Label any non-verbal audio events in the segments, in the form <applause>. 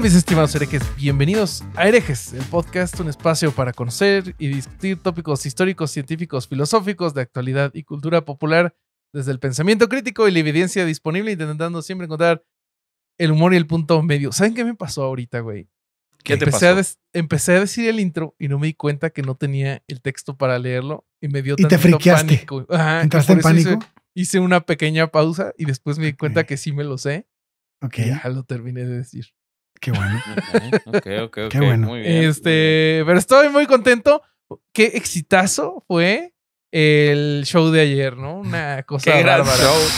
mis estimados herejes? Bienvenidos a Herejes, el podcast, un espacio para conocer y discutir tópicos históricos, científicos, filosóficos de actualidad y cultura popular desde el pensamiento crítico y la evidencia disponible, intentando siempre encontrar el humor y el punto medio. ¿Saben qué me pasó ahorita, güey? ¿Qué empecé te pasó? A empecé a decir el intro y no me di cuenta que no tenía el texto para leerlo y me dio y te pánico. ¿Entraste en pánico? Hice, una pequeña pausa y después me di cuenta que sí me lo sé. Ok. ya lo terminé de decir. Qué bueno. ok, ok, Qué bueno. Muy bien, este, pero estoy muy contento. Qué exitazo fue el show de ayer, ¿no? Una <laughs> cosa Qué gran show.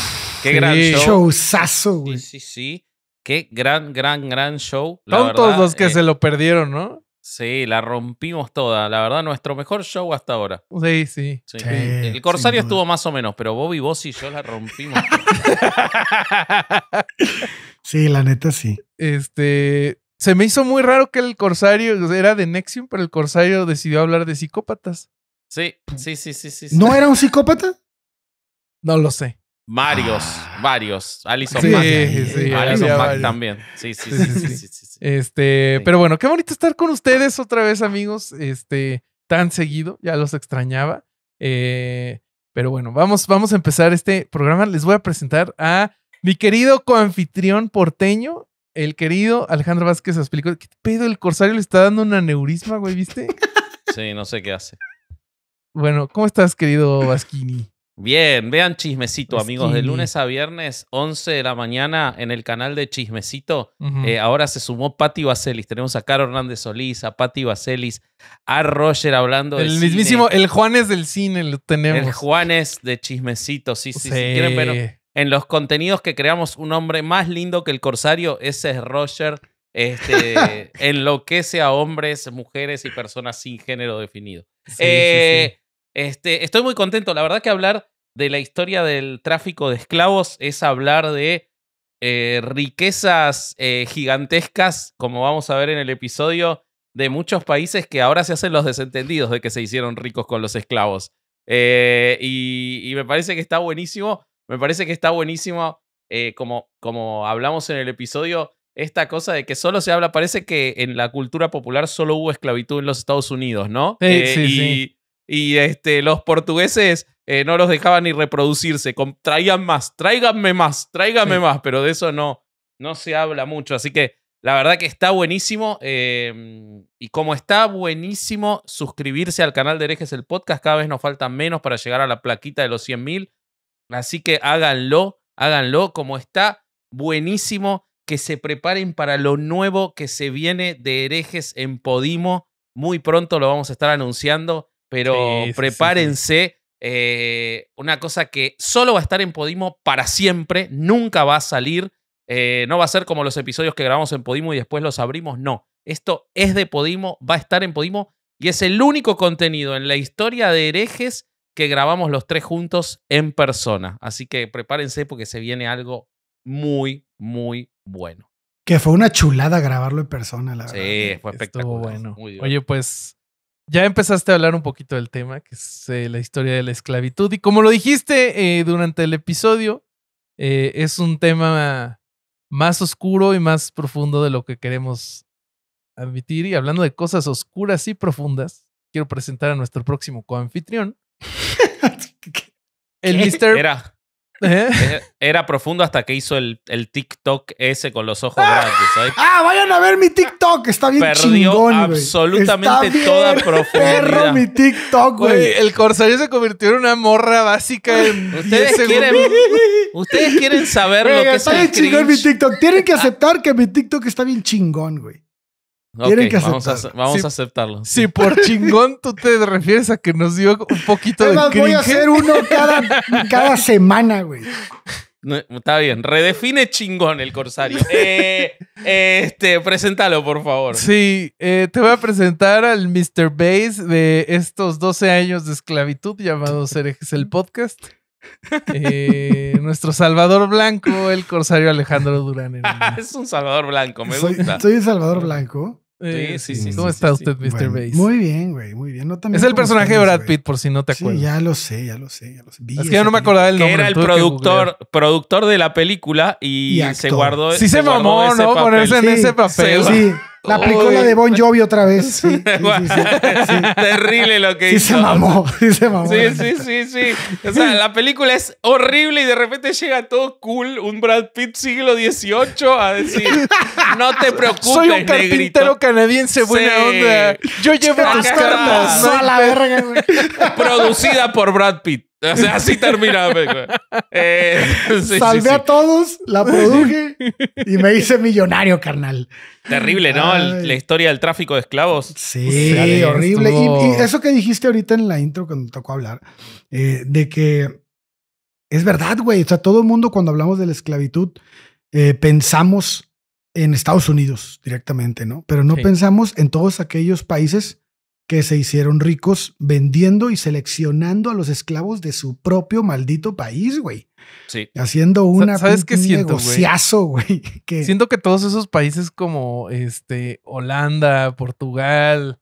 Qué gran show. Sí, sí, sí. Qué gran, gran, gran show. La Tontos los que eh se lo perdieron, ¿no? Sí, la rompimos toda. La verdad, nuestro mejor show hasta ahora. Sí, sí. el Corsario estuvo más o menos, pero Bobby, vos y yo la rompimos. <laughs> sí, la neta sí. Este, se me hizo muy raro que el Corsario era de Nexium, pero el Corsario decidió hablar de psicópatas. Sí, sí, sí, sí, sí. ¿No era un psicópata? No lo sé. Varios, ah. varios. Alison sí, Mack. Sí, Alison Mack también. Sí, sí, sí, sí. Este, pero bueno, qué bonito estar con ustedes otra vez, amigos. Este, tan seguido, ya los extrañaba. Eh, pero bueno, vamos, vamos a empezar este programa. Les voy a presentar a mi querido coanfitrión porteño, el querido Alejandro Vázquez explicó. ¿Qué pedo? El corsario le está dando una neurisma, güey, ¿viste? <laughs> Sí, no sé qué hace. Bueno, ¿cómo estás, querido Vasquini? Bien, vean Chismecito, amigos. De lunes a viernes, 11 de la mañana, en el canal de Chismecito. Eh, ahora se sumó Patti Vaselis. Tenemos a Caro Hernández Solís, a Patti Vaselis, a Roger hablando El mismísimo, el Juanes del cine lo tenemos. El Juanes de Chismecito, sí, sí. sí en los contenidos que creamos un hombre más lindo que el Corsario, ese es Roger. Este, <laughs> enloquece a hombres, mujeres y personas sin género definido. Eh, este, estoy muy contento. La verdad que hablar de la historia del tráfico de esclavos es hablar de eh, riquezas eh, gigantescas, como vamos a ver en el episodio, de muchos países que ahora se hacen los desentendidos de que se hicieron ricos con los esclavos. y, me parece que está buenísimo me parece que está buenísimo, eh, como, como hablamos en el episodio, esta cosa de que solo se habla, parece que en la cultura popular solo hubo esclavitud en los Estados Unidos, ¿no? Sí, eh, sí, y, y este, los portugueses eh, no los dejaban ni reproducirse, más, tráiganme más, tráiganme más, pero de eso no, no se habla mucho, así que la verdad que está buenísimo. Em, y como está buenísimo suscribirse al canal de herejes el podcast, cada vez nos faltan menos para llegar a la plaquita de los 100.000. Así que háganlo, háganlo como está. Buenísimo que se preparen para lo nuevo que se viene de herejes en Podimo. Muy pronto lo vamos a estar anunciando, pero prepárense. Eh, una cosa que solo va a estar en Podimo para siempre, nunca va a salir. Eh, no va a ser como los episodios que grabamos en Podimo y después los abrimos, no. Esto es de Podimo, va a estar en Podimo y es el único contenido en la historia de herejes que grabamos los tres juntos en persona. Así que prepárense porque se viene algo muy, muy bueno. Que fue una chulada grabarlo en persona, la verdad. Sí, fue espectacular. Bueno. Oye, pues ya empezaste a hablar un poquito del tema, que es eh, la historia de la esclavitud. Y como lo dijiste eh, durante el episodio, eh, es un tema más oscuro y más profundo de lo que queremos admitir. Y hablando de cosas oscuras y profundas, quiero presentar a nuestro próximo coanfitrión, el Mr. Era, profundo hasta que hizo el, el TikTok ese con los ojos ah. grandes. Ah, vayan a ver mi TikTok. Está bien chingón, absolutamente toda profundidad. Perro mi TikTok, güey. El corsario se convirtió en una morra básica ¿Ustedes quieren, Ustedes quieren saber lo que está bien chingón mi TikTok. Tienen que ah. aceptar que mi TikTok está bien chingón, güey. Tienen Vamos, a, aceptarlo. Si por chingón tú te refieres a que nos dio un poquito de cringe. voy a hacer uno cada, <laughs> semana, güey. está bien, redefine chingón el corsario. <laughs> Eh, eh, este, preséntalo, por favor. Sí, eh, te voy a presentar al Mr. Base de estos 12 años de esclavitud llamado Cerejes el Podcast. Eh, nuestro Salvador Blanco, el corsario Alejandro Durán. <laughs> Ah, es un Salvador Blanco, me gusta. Soy el Salvador Blanco. Eh, sí, sí, sí. ¿Cómo está usted, Mr. Bueno, Muy bien, güey, muy bien. es el personaje de Brad Pitt, por si no te acuerdas. Sí, ya lo sé, ya lo sé. Ya lo sé. es que yo no me acordaba del nombre. era el productor, productor de la película y, se guardó. Sí, se, mamó, ¿no? Ponerse en ese papel. Sí, la película de Bon Jovi otra vez. <laughs> Sí, Terrible lo que hizo. Sí se mamó, sí se Sí, sí, sí, sí. O sea, la película es horrible y de repente llega todo cool un Brad Pitt siglo XVIII a decir, no te preocupes, Soy un carpintero canadiense buena onda. Yo llevo tus cartas. No, a la verga. Producida por Brad Pitt. O sea, así termina. eh, <laughs> Salvé a todos, la produje <laughs> y me hice millonario, carnal. Terrible, ¿no? La historia del tráfico de esclavos. Sí, horrible. Y, eso que dijiste ahorita en la intro cuando tocó hablar, eh, de que es verdad, güey. O sea, todo el mundo cuando hablamos de la esclavitud eh, pensamos en Estados Unidos directamente, ¿no? Pero no pensamos en todos aquellos países que se hicieron ricos vendiendo y seleccionando a los esclavos de su propio maldito país, güey. Sí. Haciendo una, ¿Sabes qué siento, güey. <laughs> Que... Siento que todos esos países como este, Holanda, Portugal,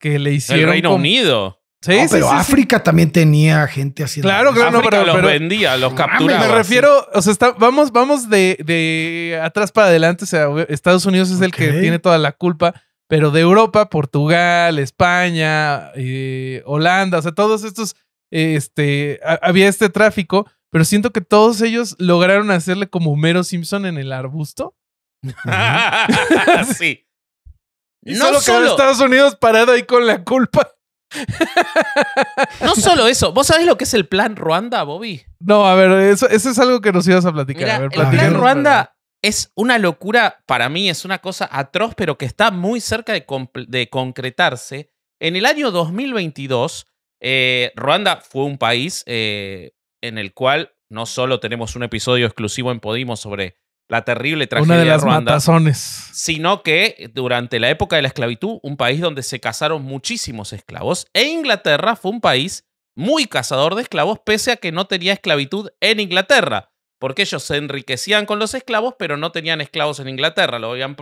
que le hicieron... El Reino Unido. Sí, sí, pero África también tenía gente haciendo. Claro, claro, no, pero, los vendía, los capturaba. Me refiero, o sea, vamos, vamos de, atrás para adelante. O sea, Estados Unidos es el que tiene toda la culpa. Pero de Europa, Portugal, España, eh, Holanda, o sea, todos estos, este, había este tráfico, pero siento que todos ellos lograron hacerle como Homero Simpson en el arbusto. <laughs> sí. Y no solo, Estados Unidos parado ahí con la culpa. no solo eso, ¿vos sabés lo que es el plan Ruanda, Bobby? No, a ver, eso, es algo que nos ibas a platicar. el plan Ruanda es una locura, para mí es una cosa atroz, pero que está muy cerca de, concretarse. En el año 2022, eh, Ruanda fue un país eh, en el cual no solo tenemos un episodio exclusivo en Podimos sobre la terrible tragedia de, Ruanda, sino que durante la época de la esclavitud, un país donde se casaron muchísimos esclavos, e Inglaterra fue un país muy cazador de esclavos, pese a que no tenía esclavitud en Inglaterra porque ellos se enriquecían con los esclavos, pero no tenían esclavos en Inglaterra, lo habían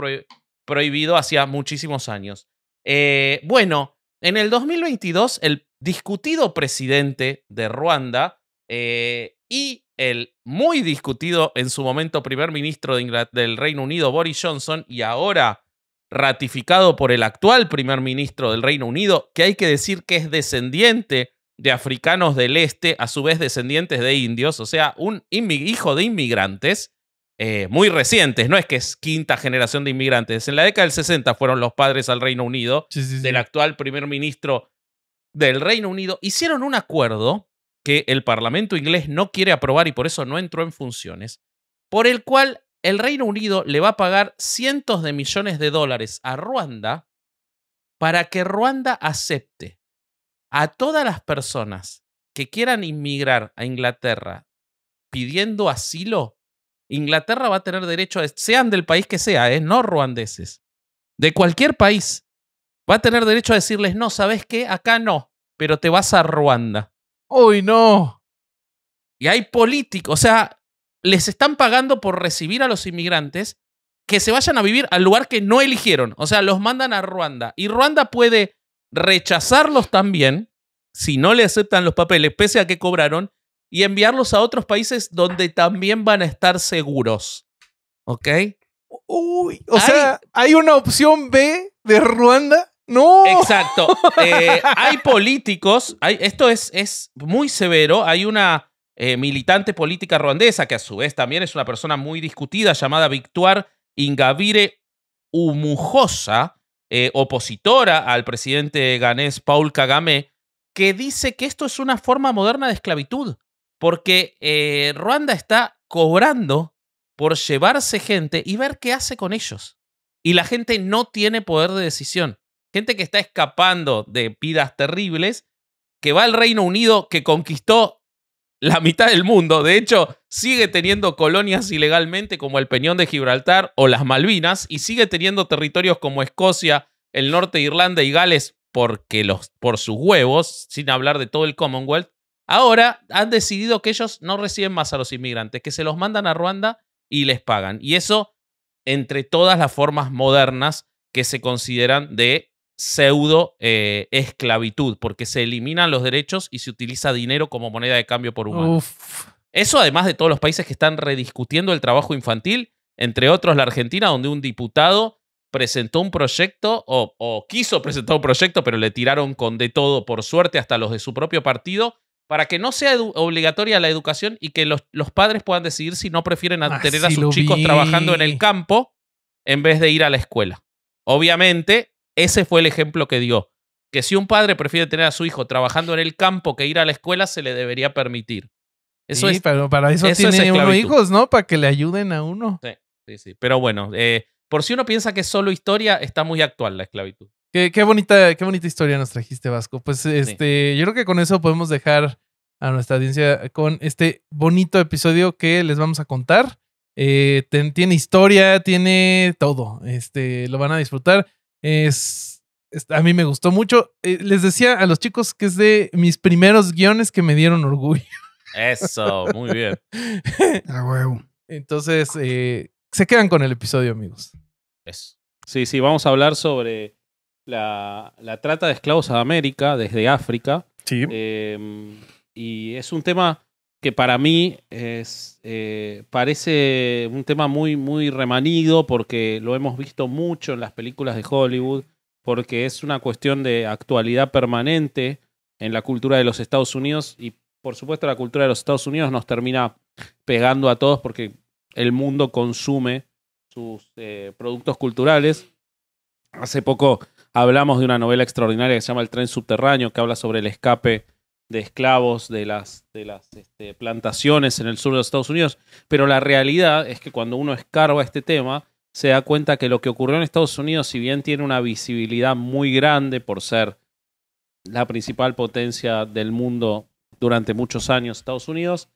prohibido hacía muchísimos años. Eh, bueno, en el 2022, el discutido presidente de Ruanda eh, y el muy discutido en su momento primer ministro del Reino Unido, Boris Johnson, y ahora ratificado por el actual primer ministro del Reino Unido, que hay que decir que es descendiente de africanos del este, a su vez descendientes de indios, o sea, un hijo de inmigrantes eh, muy recientes, no es que es quinta generación de inmigrantes, en la década del 60 fueron los padres al Reino Unido, del actual primer ministro del Reino Unido, hicieron un acuerdo que el Parlamento inglés no quiere aprobar y por eso no entró en funciones, por el cual el Reino Unido le va a pagar cientos de millones de dólares a Ruanda para que Ruanda acepte a todas las personas que quieran inmigrar a Inglaterra pidiendo asilo, Inglaterra va a tener derecho, a, sean del país que sea, ¿eh? no ruandeses, de cualquier país, va a tener derecho a decirles, no, ¿sabes qué? Acá no, pero te vas a Ruanda. ¡Uy, no! Y hay políticos, o sea, les están pagando por recibir a los inmigrantes que se vayan a vivir al lugar que no eligieron. O sea, los mandan a Ruanda. Y Ruanda puede rechazarlos también, si no le aceptan los papeles, pese a que cobraron, y enviarlos a otros países donde también van a estar seguros. ¿Ok? Uy, o sea, hay una opción B de Ruanda. No. Exacto. <laughs> Eh, hay políticos, esto es, es muy severo, hay una eh, militante política ruandesa que a su vez también es una persona muy discutida llamada Victoire Ingavire Umujosa, eh, opositora al presidente ganés Paul Kagame, que dice que esto es una forma moderna de esclavitud, porque eh, Ruanda está cobrando por llevarse gente y ver qué hace con ellos. Y la gente no tiene poder de decisión. Gente que está escapando de vidas terribles, que va al Reino Unido, que conquistó la mitad del mundo. De hecho, sigue teniendo colonias ilegalmente como el Peñón de Gibraltar o las Malvinas y sigue teniendo territorios como Escocia, el norte de Irlanda y Gales porque los, por sus huevos, sin hablar de todo el Commonwealth. Ahora han decidido que ellos no reciben más a los inmigrantes, que se los mandan a Ruanda y les pagan. Y eso entre todas las formas modernas que se consideran de pseudo eh, esclavitud, porque se eliminan los derechos y se utiliza dinero como moneda de cambio por humano. Eso además de todos los países que están rediscutiendo el trabajo infantil, entre otros la Argentina, donde un diputado presentó un proyecto o, quiso presentar un proyecto, pero le tiraron con de todo, por suerte, hasta los de su propio partido, para que no sea obligatoria la educación y que los, los, padres puedan decidir si no prefieren tener a sus chicos trabajando en el campo en vez de ir a la escuela. Obviamente, ese fue el ejemplo que dio. Que si un padre prefiere tener a su hijo trabajando en el campo que ir a la escuela, se le debería permitir. Eso sí, pero para eso, tiene uno hijos, ¿no? Para que le ayuden a uno. Sí, sí, sí. Pero bueno, eh, por si uno piensa que es solo historia, está muy actual la esclavitud. Qué, bonita, qué bonita historia nos trajiste, Vasco. Pues este, yo creo que con eso podemos dejar a nuestra audiencia con este bonito episodio que les vamos a contar. Eh, tiene historia, tiene todo. Este, lo van a disfrutar. Es, a mí me gustó mucho. Eh, les decía a los chicos que es de mis primeros guiones que me dieron orgullo. Eso, muy bien. <laughs> huevo. Entonces, eh, se quedan con el episodio, amigos. Eso. Sí, sí, vamos a hablar sobre la, la trata de esclavos a América desde África. Sí. Em, y es un tema que para mí es, eh, parece un tema muy, muy remanido porque lo hemos visto mucho en las películas de Hollywood, porque es una cuestión de actualidad permanente en la cultura de los Estados Unidos y por supuesto la cultura de los Estados Unidos nos termina pegando a todos porque el mundo consume sus eh, productos culturales. Hace poco hablamos de una novela extraordinaria que se llama El tren subterráneo, que habla sobre el escape de esclavos de las, de las este, plantaciones en el sur de los Estados Unidos, pero la realidad es que cuando uno escarba este tema, se da cuenta que lo que ocurrió en Estados Unidos, si bien tiene una visibilidad muy grande por ser la principal potencia del mundo durante muchos años, Estados Unidos,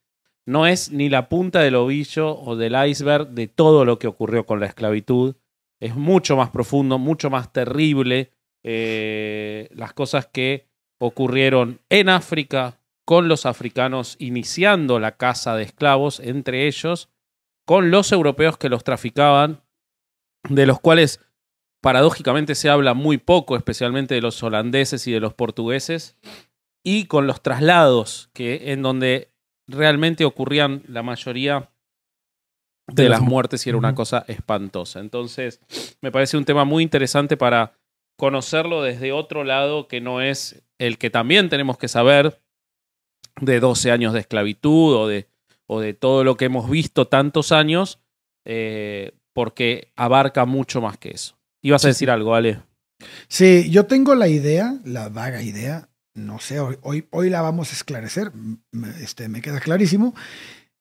no es ni la punta del ovillo o del iceberg de todo lo que ocurrió con la esclavitud. Es mucho más profundo, mucho más terrible eh, las cosas que ocurrieron en África, con los africanos iniciando la caza de esclavos, entre ellos con los europeos que los traficaban, de los cuales paradójicamente se habla muy poco, especialmente de los holandeses y de los portugueses, y con los traslados, que en donde realmente ocurrían la mayoría de las muertes y era una cosa espantosa. Entonces, me parece un tema muy interesante para conocerlo desde otro lado que no es el que también tenemos que saber de 12 años de esclavitud o de, o de todo lo que hemos visto tantos años, eh, porque abarca mucho más que eso. Ibas a decir algo, Ale. Sí, yo tengo la idea, la vaga idea, no sé, hoy, hoy, la vamos a esclarecer, este, me queda clarísimo,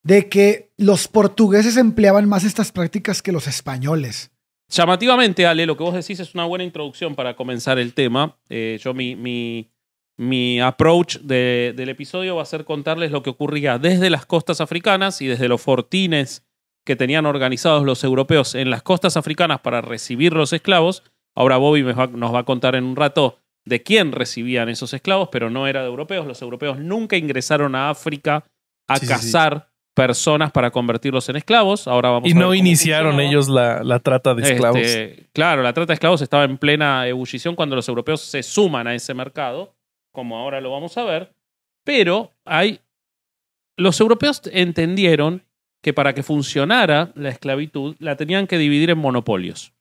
de que los portugueses empleaban más estas prácticas que los españoles. Llamativamente, Ale, lo que vos decís es una buena introducción para comenzar el tema. Eh, yo mi, mi, mi approach del episodio va a ser contarles lo que ocurría desde las costas africanas y desde los fortines que tenían organizados los europeos en las costas africanas para recibir los esclavos. Ahora Bobby nos va a contar en un rato de quién recibían esos esclavos, pero no era de europeos. Los europeos nunca ingresaron a África a cazar personas para convertirlos en esclavos. Ahora vamos y no iniciaron ellos la, trata de esclavos. Este, claro, la trata de esclavos estaba en plena ebullición cuando los europeos se suman a ese mercado como ahora lo vamos a ver, pero hay, los europeos entendieron que para que funcionara la esclavitud la tenían que dividir en monopolios.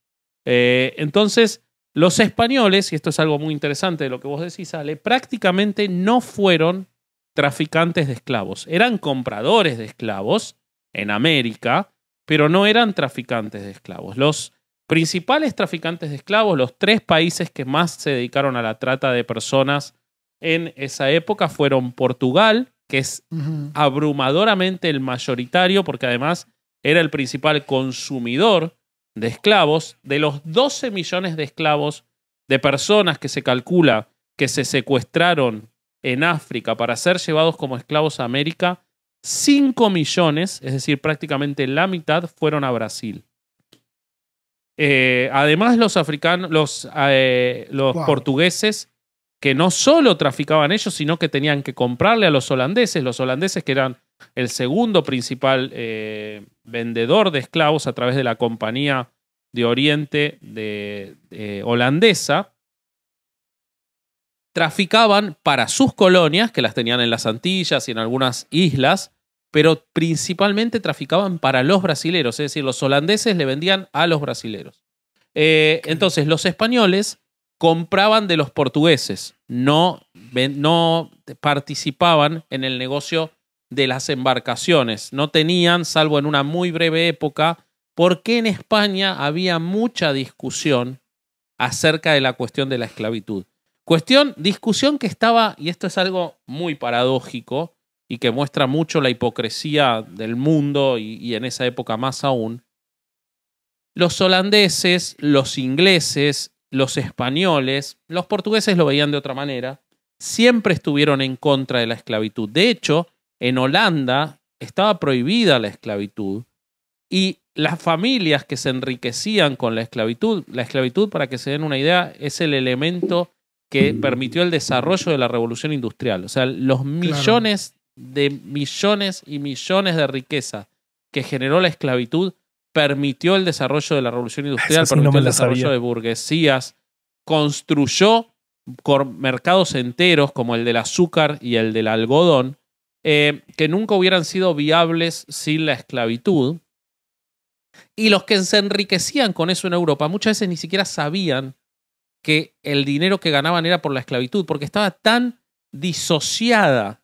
Eh, entonces, los españoles, y esto es algo muy interesante de lo que vos decís, Ale, prácticamente no fueron traficantes de esclavos, eran compradores de esclavos en América, pero no eran traficantes de esclavos. Los principales traficantes de esclavos, los tres países que más se dedicaron a la trata de personas en esa época fueron Portugal, que es abrumadoramente el mayoritario, porque además era el principal consumidor de esclavos. De los 12 millones de esclavos, de personas que se calcula que se secuestraron en África para ser llevados como esclavos a América, 5 millones, es decir, prácticamente la mitad, fueron a Brasil. Eh, además, los africanos, los, eh, los portugueses que no solo traficaban ellos, sino que tenían que comprarle a los holandeses, los holandeses que eran el segundo principal eh, vendedor de esclavos a través de la compañía de Oriente de, holandesa, traficaban para sus colonias, que las tenían en las Antillas y en algunas islas, pero principalmente traficaban para los brasileros, es decir, los holandeses le vendían a los brasileros. Eh, entonces, los españoles compraban de los portugueses, no, participaban en el negocio de las embarcaciones, no tenían, salvo en una muy breve época, porque en España había mucha discusión acerca de la cuestión de la esclavitud. Cuestión, discusión que estaba, y esto es algo muy paradójico y que muestra mucho la hipocresía del mundo y en esa época más aún, los holandeses, los ingleses los españoles, los portugueses lo veían de otra manera, siempre estuvieron en contra de la esclavitud. De hecho, en Holanda estaba prohibida la esclavitud y las familias que se enriquecían con la esclavitud, la esclavitud, para que se den una idea, es el elemento que permitió el desarrollo de la revolución industrial. O sea, los millones de millones y millones de riqueza que generó la esclavitud permitió el desarrollo de la revolución industrial, permitió el desarrollo de burguesías, construyó mercados enteros como el del azúcar y el del algodón, eh, que nunca hubieran sido viables sin la esclavitud. Y los que se enriquecían con eso en Europa muchas veces ni siquiera sabían que el dinero que ganaban era por la esclavitud, porque estaba tan disociada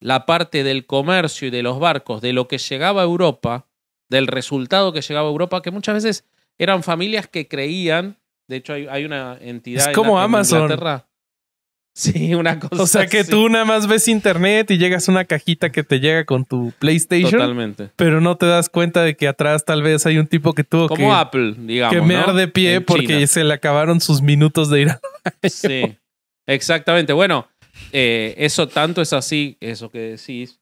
la parte del comercio y de los barcos de lo que llegaba a Europa del resultado que llegaba a Europa, que muchas veces eran familias que creían, de hecho hay, una entidad... Es como Amazon. <laughs> Sí, una cosa. O sea que tú nada más ves internet y llegas a una cajita que te llega con tu PlayStation. Totalmente. Pero no te das cuenta de que atrás tal vez hay un tipo que tuvo como Apple, digamos. Que me arde de pie porque se le acabaron sus minutos de ir <laughs> Sí. Exactamente. Bueno, eh, eso tanto es así, eso que decís,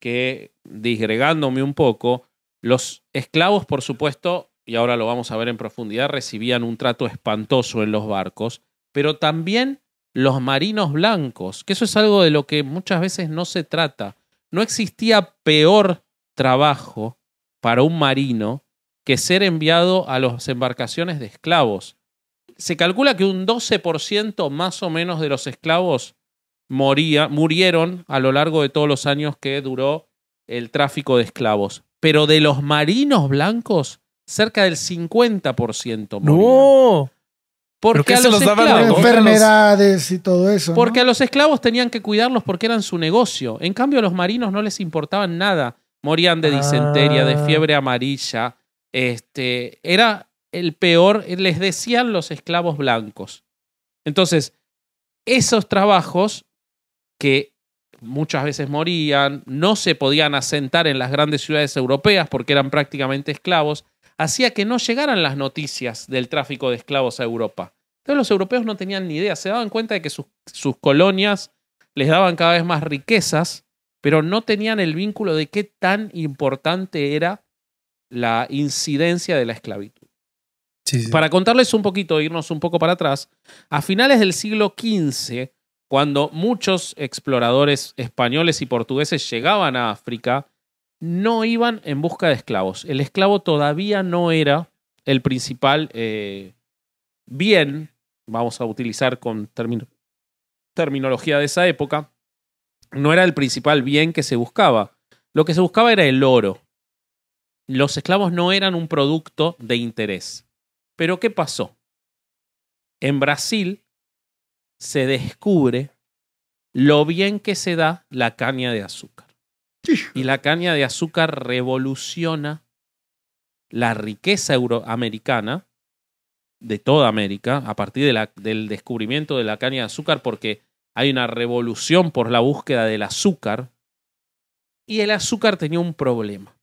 que disgregándome un poco, los esclavos, por supuesto, y ahora lo vamos a ver en profundidad, recibían un trato espantoso en los barcos, pero también los marinos blancos, que eso es algo de lo que muchas veces no se trata. No existía peor trabajo para un marino que ser enviado a las embarcaciones de esclavos. Se calcula que un 12% más o menos de los esclavos moría, murieron a lo largo de todos los años que duró el tráfico de esclavos pero de los marinos blancos, cerca del 50% morían. ¡No! Porque a los, esclavos, enfermedades y todo eso. Porque a los esclavos tenían que cuidarlos porque eran su negocio. En cambio, a los marinos no les importaban nada. Morían de disentería, de ah. fiebre amarilla. Este, era el peor, les decían los esclavos blancos. Entonces, esos trabajos que muchas veces morían, no se podían asentar en las grandes ciudades europeas porque eran prácticamente esclavos, hacía que no llegaran las noticias del tráfico de esclavos a Europa. Entonces los europeos no tenían ni idea, se daban cuenta de que sus, sus colonias les daban cada vez más riquezas, pero no tenían el vínculo de qué tan importante era la incidencia de la esclavitud. Para contarles un poquito, irnos un poco para atrás, a finales del siglo XV, cuando muchos exploradores españoles y portugueses llegaban a África, no iban en busca de esclavos. El esclavo todavía no era el principal eh, bien, vamos a utilizar con terminología de esa época, no era el principal bien que se buscaba. Lo que se buscaba era el oro. Los esclavos no eran un producto de interés. Pero ¿qué pasó? En Brasil, se descubre lo bien que se da la caña de azúcar. Y la caña de azúcar revoluciona la riqueza euroamericana de toda América a partir del descubrimiento de la caña de azúcar porque hay una revolución por la búsqueda del azúcar y el azúcar tenía un problema.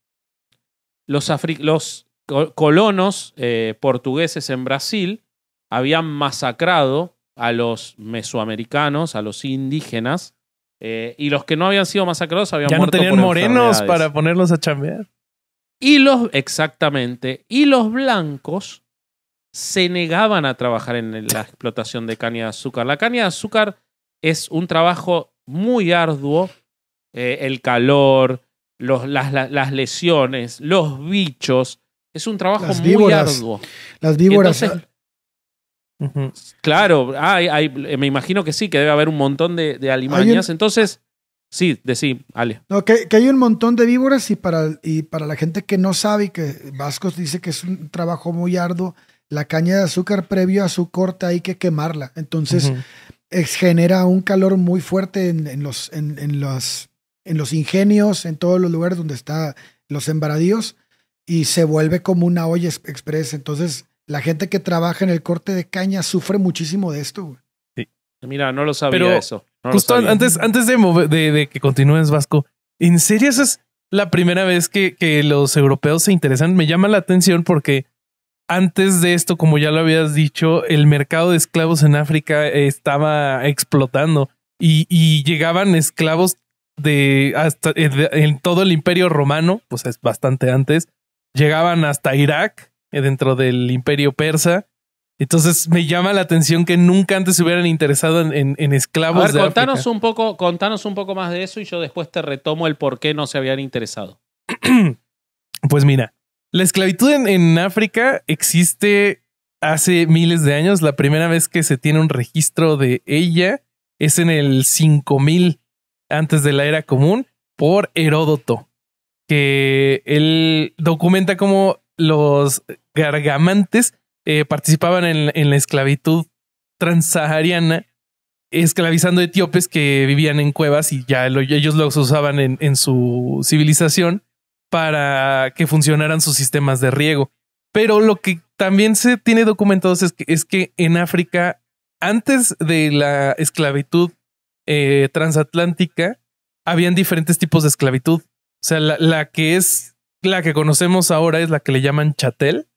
Los, los colonos eh, portugueses en Brasil habían masacrado a los mesoamericanos, a los indígenas, eh, y los que no habían sido masacrados habían ya muerto no tenían morenos para ponerlos a chambear. Y los, exactamente, y los blancos se negaban a trabajar en la explotación de caña de azúcar. La caña de azúcar es un trabajo muy arduo, eh, el calor, las, las, lesiones, los bichos, es un trabajo muy arduo. Las víboras. Claro, eh, me imagino que sí, que debe haber un montón de, alimañas. Entonces, sí, de sí Ale. No, que, hay un montón de víboras y para, y para la gente que no sabe y que Vascos dice que es un trabajo muy arduo, la caña de azúcar previo a su corte hay que quemarla. Entonces, genera un calor muy fuerte en, los, en, en los ingenios, en todos los lugares donde están los embaradíos y se vuelve como una olla express. Entonces, la gente que trabaja en el corte de caña sufre muchísimo de esto. Sí. Mira, no lo sabía eso. justo antes, antes de, de, de, que continúes, Vasco, ¿en serio esa es la primera vez que, los europeos se interesan? Me llama la atención porque antes de esto, como ya lo habías dicho, el mercado de esclavos en África estaba explotando y, y llegaban esclavos de hasta eh, en todo el imperio romano, pues es bastante antes, llegaban hasta Irak eh, dentro del imperio persa. Entonces me llama la atención que nunca antes se hubieran interesado en, esclavos. A contanos, Un poco, contanos un poco más de eso y yo después te retomo el por qué no se habían interesado. <clears throat> pues mira, la esclavitud en, África existe hace miles de años. La primera vez que se tiene un registro de ella es en el 5000 antes de la era común por Heródoto, que él documenta como los gargamantes eh, participaban en, la esclavitud transahariana, esclavizando etíopes que vivían en cuevas y ya ellos los usaban en, su civilización para que funcionaran sus sistemas de riego. Pero lo que también se tiene documentado es que, en África, antes de la esclavitud eh, transatlántica, habían diferentes tipos de esclavitud. O sea, la que es la que conocemos ahora es la que le llaman chatel,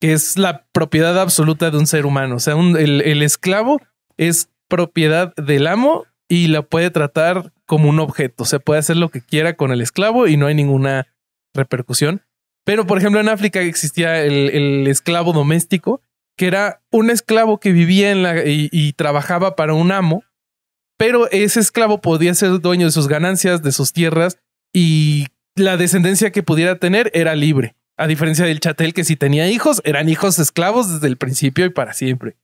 que es la propiedad absoluta de un ser humano. O sea, el, esclavo es propiedad del amo y la puede tratar como un objeto. O sea, puede hacer lo que quiera con el esclavo y no hay ninguna repercusión. Pero, por ejemplo, en África existía el, esclavo doméstico, que era un esclavo que vivía en la, y, trabajaba para un amo, pero ese esclavo podía ser dueño de sus ganancias, de sus tierras, y la descendencia que pudiera tener era libre, a diferencia del chatel que si tenía hijos, eran hijos esclavos desde el principio y para siempre.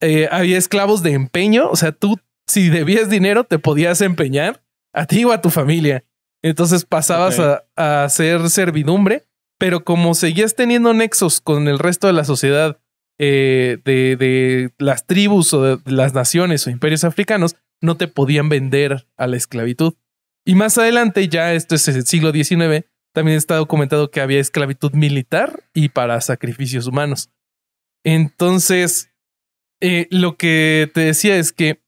Eh, había esclavos de empeño, o sea, tú si debías dinero te podías empeñar a ti o a tu familia. Entonces pasabas a, a ser servidumbre, pero como seguías teniendo nexos con el resto de la sociedad eh, de, las tribus o de las naciones o imperios africanos, no te podían vender a la esclavitud. Y más adelante, ya esto es el siglo XIX, también está documentado que había esclavitud militar y para sacrificios humanos. Entonces, eh, lo que te decía es que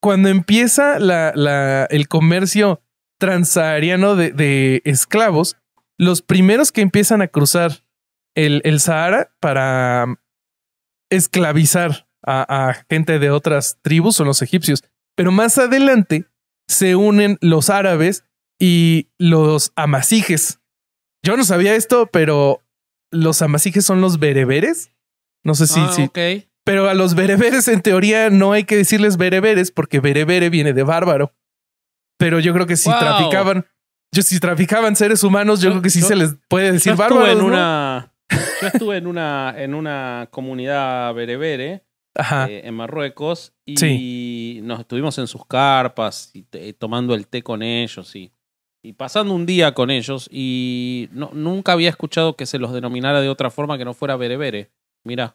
cuando empieza el comercio transahariano de, esclavos, los primeros que empiezan a cruzar el, Sahara para esclavizar a, a gente de otras tribus son los egipcios. Pero más adelante se unen los árabes y los amasijes. Yo no sabía esto, pero los amasijes son los bereberes. No sé si, ah, Pero a los bereberes, en teoría, no hay que decirles bereberes porque berebere viene de bárbaro. Pero yo creo que si traficaban, yo, si traficaban seres humanos, yo, creo que sí se les puede decir bárbaro. En una, yo estuve en una, en una comunidad berebere eh, en Marruecos y nos estuvimos en sus carpas y tomando el té con ellos y, pasando un día con ellos y no, nunca había escuchado que se los denominara de otra forma que no fuera berebere. mira.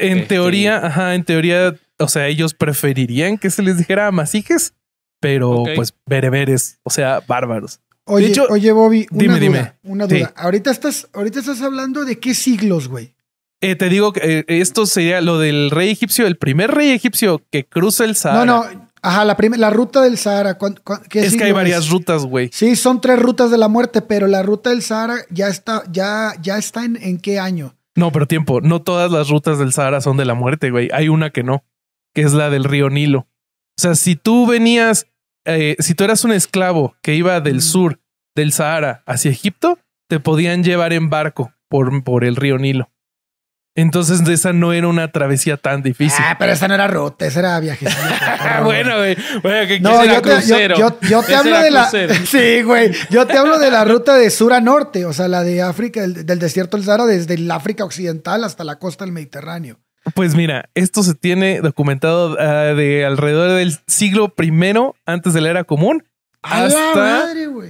En este, teoría, ajá, en teoría, o sea, ellos preferirían que se les dijera masijes, pero pues bereberes, o sea, bárbaros. Oye, Bobby, una dime, duda, dime. Ahorita, estás, ahorita estás hablando de qué siglos, güey. Eh, te digo que eh, esto sería lo del rey egipcio, el primer rey egipcio que cruza el Sahara. No, no, ajá, la, la ruta del Sahara. es que hay varias rutas, güey. Sí, son tres rutas de la muerte, pero la ruta del Sahara ya está, ya, ya está en, en qué año. No, pero tiempo, no todas las rutas del Sahara son de la muerte, güey. Hay una que no, que es la del río Nilo. O sea, si tú venías, eh, si tú eras un esclavo que iba del sur del Sahara hacia Egipto, te podían llevar en barco por, por el río Nilo. Entonces esa no era una travesía tan difícil. Ah, pero esa no era ruta, esa era viaje. <laughs> bueno, güey. Bueno, yo te, hablo de la. ruta de sur a norte, o sea, la de África, del, desierto del Sahara, desde el África Occidental hasta la costa del Mediterráneo. Pues mira, esto se tiene documentado ah, de alrededor del siglo primero antes de la era común hasta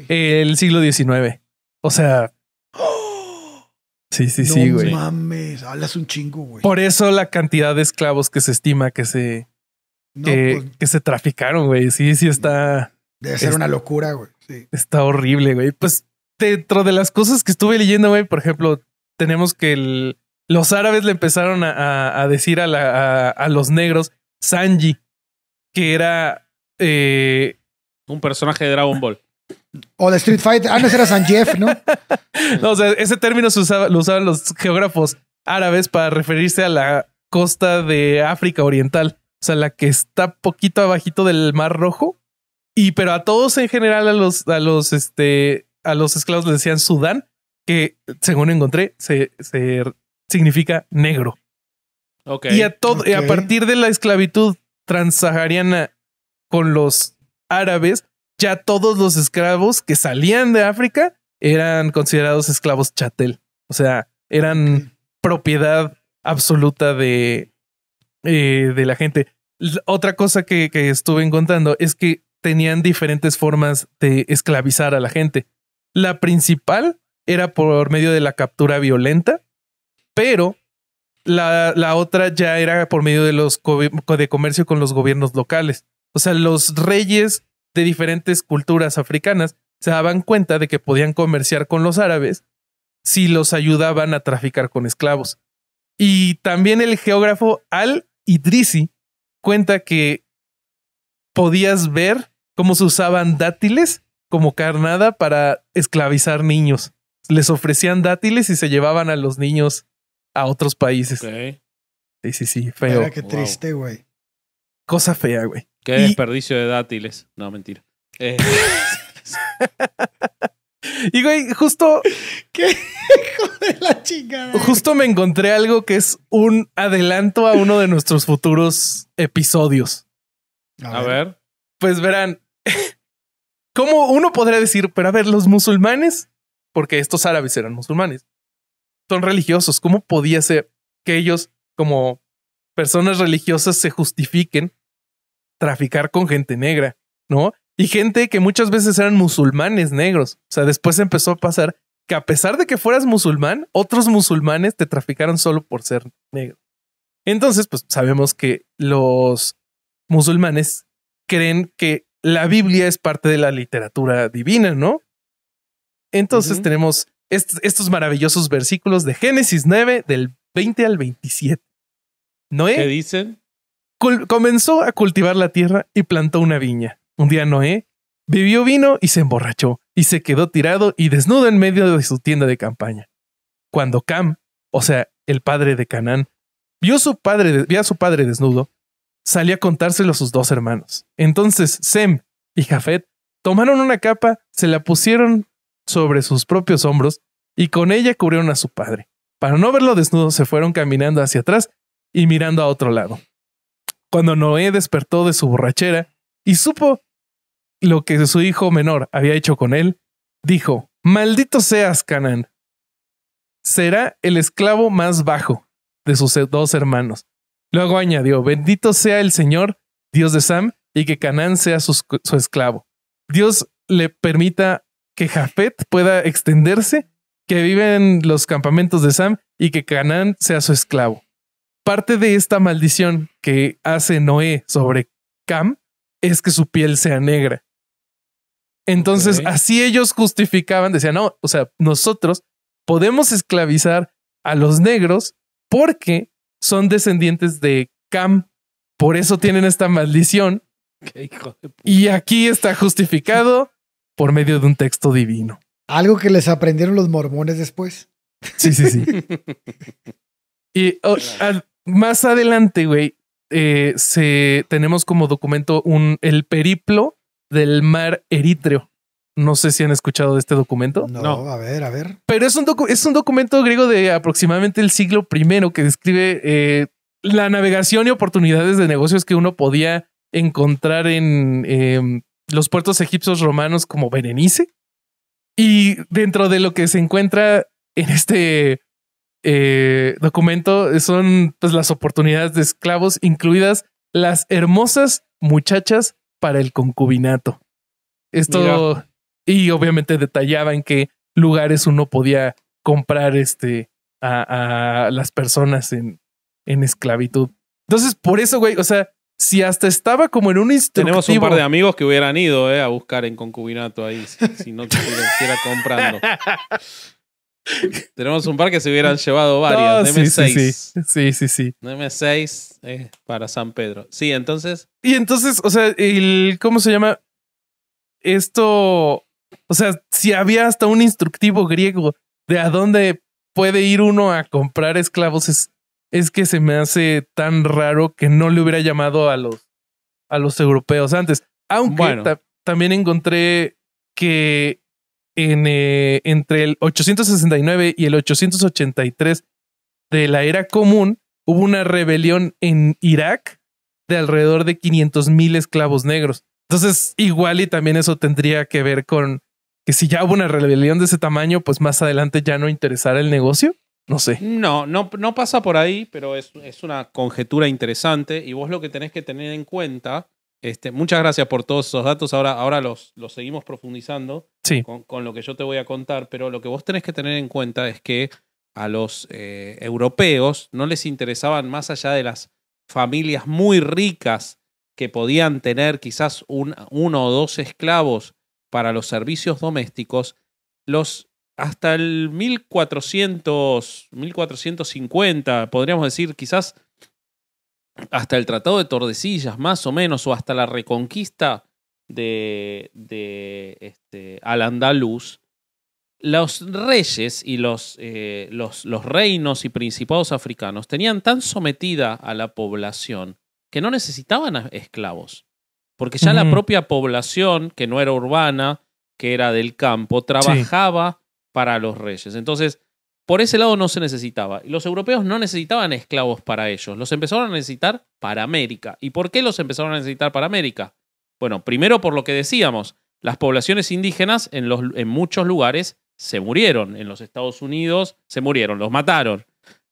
el siglo XIX. O sea, Sí, sí, sí, güey. No mames, hablas un chingo, güey. Por eso la cantidad de esclavos que se estima que se, pues, que, se traficaron, güey. Sí, sí está. Debe ser una locura, güey. Está horrible, güey. Pues dentro de las cosas que estuve leyendo, güey, por ejemplo, tenemos que los árabes le empezaron a, decir a, los negros Sanji, que era eh, un personaje de Dragon Ball. O de Street Fighter. Ah, no, era San Jeff, <laughs> ¿no? o sea, ese término se usaba, lo usaban los geógrafos árabes para referirse a la costa de África Oriental. O sea, la que está poquito abajito del Mar Rojo. Y pero a todos en general, a los, a los, este, a los esclavos les decían Sudán, que según encontré, se, significa negro. Okay. Y a a partir de la esclavitud transsahariana con los árabes, ya todos los esclavos que salían de África eran considerados esclavos chatel. O sea, eran propiedad absoluta de, eh, de la gente. Otra cosa que, estuve encontrando es que tenían diferentes formas de esclavizar a la gente. La principal era por medio de la captura violenta, pero la, la otra ya era por medio de los de comercio con los gobiernos locales. O sea, los reyes de diferentes culturas africanas se daban cuenta de que podían comerciar con los árabes si los ayudaban a traficar con esclavos. Y también el geógrafo Al-Idrisi cuenta que podías ver cómo se usaban dátiles como carnada para esclavizar niños. Les ofrecían dátiles y se llevaban a los niños a otros países. Sí, sí, sí, feo. qué triste, güey. Cosa fea, güey. Qué desperdicio de dátiles. No, mentira. Eh, <laughs> y güey, justo. <laughs> ¿Qué <laughs> hijo de la chingada? Justo me encontré algo que es un adelanto a uno de nuestros futuros episodios. A, ver. ver. Pues verán. ¿Cómo uno podría decir, pero a ver, los musulmanes, porque estos árabes eran musulmanes, son religiosos. ¿Cómo podía ser que ellos, como personas religiosas, se justifiquen traficar con gente negra, ¿no? Y gente que muchas veces eran musulmanes negros. O sea, después empezó a pasar que a pesar de que fueras musulmán, otros musulmanes te traficaron solo por ser negro. Entonces, pues sabemos que los musulmanes creen que la Biblia es parte de la literatura divina, ¿no? Entonces tenemos estos maravillosos versículos de Génesis 9 del 20 al 27. Noé. ¿Qué dicen? comenzó a cultivar la tierra y plantó una viña. Un día Noé bebió vino y se emborrachó, y se quedó tirado y desnudo en medio de su tienda de campaña. Cuando Cam, o sea, el padre de Canaán, vio, su vio a su padre desnudo, salió a contárselo a sus dos hermanos. Entonces Sem y Jafet tomaron una capa, se la pusieron sobre sus propios hombros y con ella cubrieron a su padre. Para no verlo desnudo se fueron caminando hacia atrás y mirando a otro lado cuando Noé despertó de su borrachera y supo lo que su hijo menor había hecho con él, dijo, Maldito seas, Canaán. Será el esclavo más bajo de sus dos hermanos. Luego añadió, Bendito sea el Señor, Dios de Sam, y que Canán sea su, esclavo. Dios le permita que Jafet pueda extenderse, que viva en los campamentos de Sam y que Canaán sea su esclavo parte de esta maldición que hace Noé sobre Cam es que su piel sea negra. Entonces, así ellos justificaban, decían, no, o sea, nosotros podemos esclavizar a los negros porque son descendientes de Cam. Por eso tienen esta maldición. Y aquí está justificado por medio de un texto divino. Algo que les aprendieron los mormones después. Sí, sí, sí. <laughs> y oh, más adelante, güey, eh, se, tenemos como documento un, el periplo del mar Eritreo. No sé si han escuchado de este documento. No, a ver, a ver. Pero es un, es un documento griego de aproximadamente el siglo primero que describe eh, la navegación y oportunidades de negocios que uno podía encontrar en em, los puertos egipcios romanos como Berenice. Y dentro de lo que se encuentra en este eh, documento eh, son pues, las oportunidades de esclavos, incluidas las hermosas muchachas para el concubinato. Esto, y obviamente detallaba en qué lugares uno podía comprar este, a, las personas en, en esclavitud. Entonces, por eso, güey, o sea, si hasta estaba como en un instructivo. Tenemos un par de amigos que hubieran ido eh, a buscar en concubinato ahí, si, no te <laughs> comprando. <laughs> Tenemos un par que se hubieran llevado varias. m 6 Sí, sí, sí. sí, 6 eh, para San Pedro. Sí, entonces. Y entonces, o sea, el, ¿cómo se llama? Esto. O sea, si había hasta un instructivo griego de a dónde puede ir uno a comprar esclavos, es, es que se me hace tan raro que no le hubiera llamado a los, a los europeos antes. Aunque también encontré que en, eh, entre el 869 y el 883 de la era común, hubo una rebelión en Irak de alrededor de 500 mil esclavos negros. Entonces, igual y también eso tendría que ver con que si ya hubo una rebelión de ese tamaño, pues más adelante ya no interesará el negocio. No sé. No, no, pasa por ahí, pero es, es una conjetura interesante y vos lo que tenés que tener en cuenta este, muchas gracias por todos esos datos. Ahora, ahora los, los seguimos profundizando con, lo que yo te voy a contar, pero lo que vos tenés que tener en cuenta es que a los eh, europeos no les interesaban más allá de las familias muy ricas que podían tener quizás un, uno o dos esclavos para los servicios domésticos, los hasta el 1400, 1450, podríamos decir quizás hasta el Tratado de Tordesillas, más o menos, o hasta la reconquista de, este, al Andaluz, los reyes y eh, los, los, reinos y principados africanos tenían tan sometida a la población que no necesitaban esclavos, porque ya la propia población, que no era urbana, que era del campo, trabajaba para los reyes. Entonces, por ese lado no se necesitaba. Los europeos no necesitaban esclavos para ellos, los empezaron a necesitar para América. ¿Y por qué los empezaron a necesitar para América? Bueno, primero por lo que decíamos, las poblaciones indígenas en, muchos lugares se murieron, en los Estados Unidos se murieron, los mataron.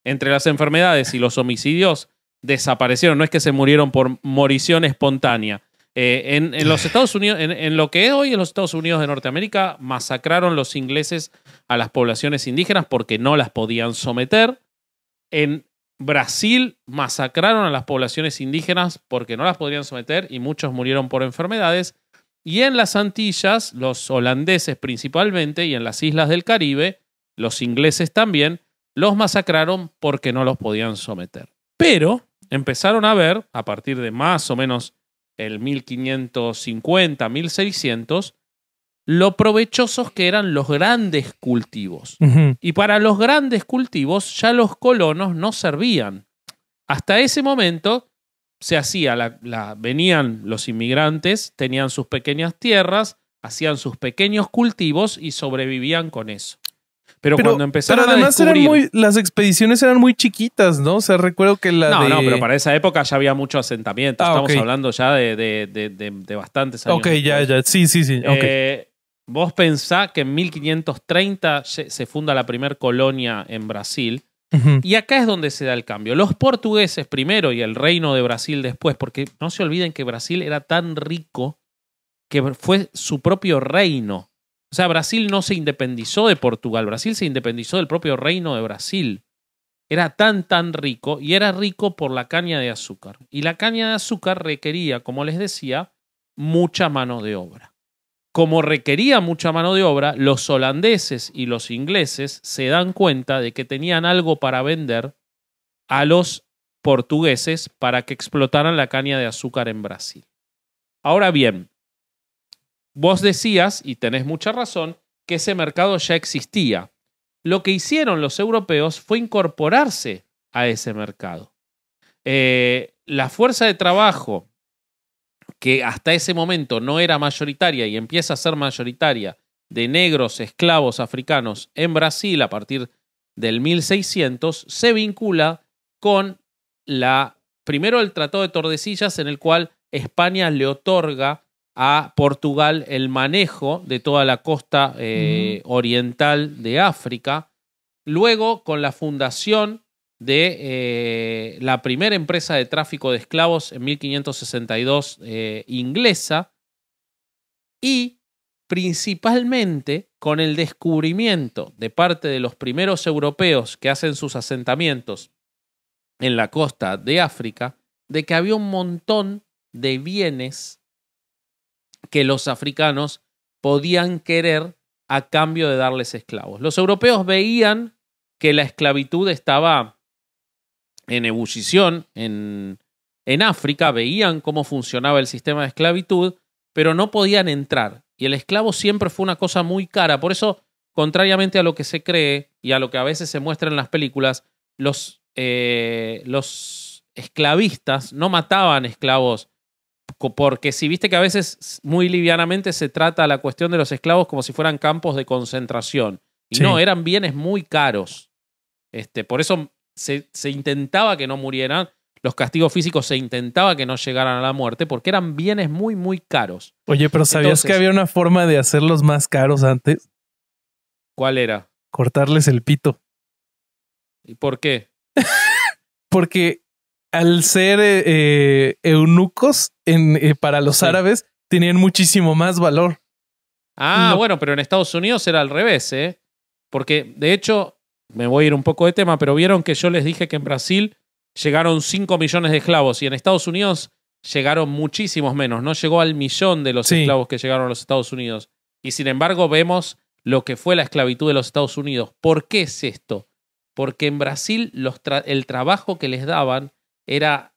Entre las enfermedades y los homicidios desaparecieron, no es que se murieron por morición espontánea. Eh, en, los <sighs> Estados Unidos, en, en, lo que es hoy en los Estados Unidos de Norteamérica, masacraron los ingleses a las poblaciones indígenas porque no las podían someter. En Brasil masacraron a las poblaciones indígenas porque no las podían someter y muchos murieron por enfermedades. Y en las Antillas, los holandeses principalmente, y en las islas del Caribe, los ingleses también, los masacraron porque no los podían someter. Pero empezaron a ver, a partir de más o menos el 1550, 1600, lo provechosos que eran los grandes cultivos. Y para los grandes cultivos ya los colonos no servían. Hasta ese momento se hacía, la, venían los inmigrantes, tenían sus pequeñas tierras, hacían sus pequeños cultivos y sobrevivían con eso. Pero, cuando empezaron pero además eran muy, las expediciones eran muy chiquitas, ¿no? se sea, recuerdo que la No, no, pero para esa época ya había mucho asentamiento. Ah, Estamos hablando ya de, bastantes años. Ok, ya, ya. Sí, sí, sí. Eh, Vos pensá que en 1530 se funda la primer colonia en Brasil. Y acá es donde se da el cambio. Los portugueses primero y el reino de Brasil después, porque no se olviden que Brasil era tan rico que fue su propio reino. O sea, Brasil no se independizó de Portugal, Brasil se independizó del propio reino de Brasil. Era tan, tan rico y era rico por la caña de azúcar. Y la caña de azúcar requería, como les decía, mucha mano de obra. Como requería mucha mano de obra, los holandeses y los ingleses se dan cuenta de que tenían algo para vender a los portugueses para que explotaran la caña de azúcar en Brasil. Ahora bien, vos decías, y tenés mucha razón, que ese mercado ya existía. Lo que hicieron los europeos fue incorporarse a ese mercado. Eh, la fuerza de trabajo que hasta ese momento no era mayoritaria y empieza a ser mayoritaria de negros esclavos africanos en Brasil a partir del 1600, se vincula con la primero el Tratado de Tordesillas en el cual España le otorga a Portugal el manejo de toda la costa eh, oriental de África. Luego, con la fundación de eh, la primera empresa de tráfico de esclavos en 1562 eh, inglesa y principalmente con el descubrimiento de parte de los primeros europeos que hacen sus asentamientos en la costa de África, de que había un montón de bienes que los africanos podían querer a cambio de darles esclavos. Los europeos veían que la esclavitud estaba en ebullición en, en África, veían cómo funcionaba el sistema de esclavitud, pero no podían entrar. Y el esclavo siempre fue una cosa muy cara. Por eso, contrariamente a lo que se cree y a lo que a veces se muestra en las películas, los, eh, los esclavistas no mataban esclavos. Porque si viste que a veces muy livianamente se trata la cuestión de los esclavos como si fueran campos de concentración. Y no, eran bienes muy caros. Este, por eso se, intentaba que no murieran, los castigos físicos se intentaba que no llegaran a la muerte porque eran bienes muy, muy caros. Oye, pero ¿sabías que había una forma de hacerlos más caros antes? ¿Cuál era? Cortarles el pito. ¿Y por qué? <laughs> porque al ser eh, eh, eunucos en, eh, para los árabes tenían muchísimo más valor. Ah, bueno, pero en Estados Unidos era al revés, ¿eh? Porque de hecho me voy a ir un poco de tema, pero vieron que yo les dije que en Brasil llegaron 5 millones de esclavos y en Estados Unidos llegaron muchísimos menos, no llegó al millón de los esclavos que llegaron a los Estados Unidos. Y sin embargo vemos lo que fue la esclavitud de los Estados Unidos. ¿Por qué es esto? Porque en Brasil el trabajo que les daban era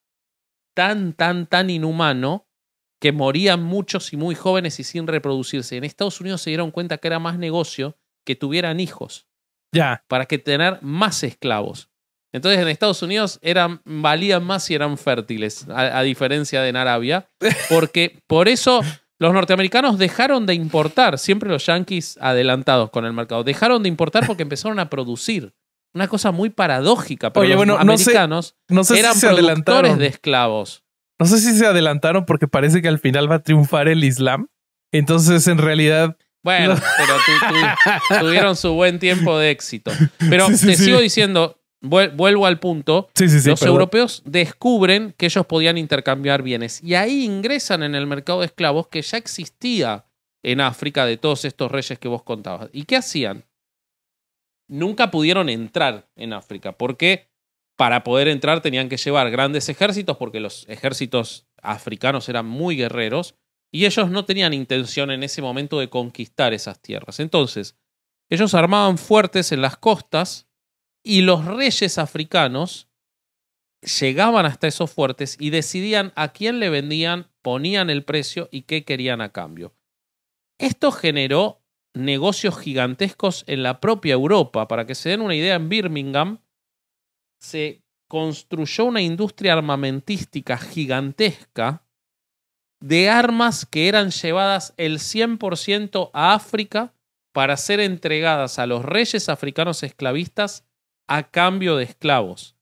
tan, tan, tan inhumano que morían muchos y muy jóvenes y sin reproducirse. En Estados Unidos se dieron cuenta que era más negocio que tuvieran hijos. Para que tener más esclavos. Entonces en Estados Unidos eran, valían más si eran fértiles, a, diferencia de en Arabia, <laughs> porque por eso los norteamericanos dejaron de importar, siempre los yanquis adelantados con el mercado, dejaron de importar porque empezaron a producir. Una cosa muy paradójica, pero los bueno, eran productores de esclavos. No sé si se adelantaron porque parece que al final va a triunfar el Islam. Entonces, en realidad, bueno, pero <laughs> tuvieron su buen tiempo de éxito. Pero te sigo diciendo, vuelvo al punto, los europeos descubren que ellos podían intercambiar bienes y ahí ingresan en el mercado de esclavos que ya existía en África de todos estos reyes que vos contabas. ¿Y qué hacían? Nunca pudieron entrar en África porque para poder entrar tenían que llevar grandes ejércitos porque los ejércitos africanos eran muy guerreros y ellos no tenían intención en ese momento de conquistar esas tierras. Entonces, ellos armaban fuertes en las costas y los reyes africanos llegaban hasta esos fuertes y decidían a quién le vendían, ponían el precio y qué querían a cambio. Esto generó negocios gigantescos en la propia Europa. Para que se den una idea, en Birmingham se construyó una industria armamentística gigantesca de armas que eran llevadas el 100% a África para ser entregadas a los reyes africanos esclavistas a cambio de esclavos.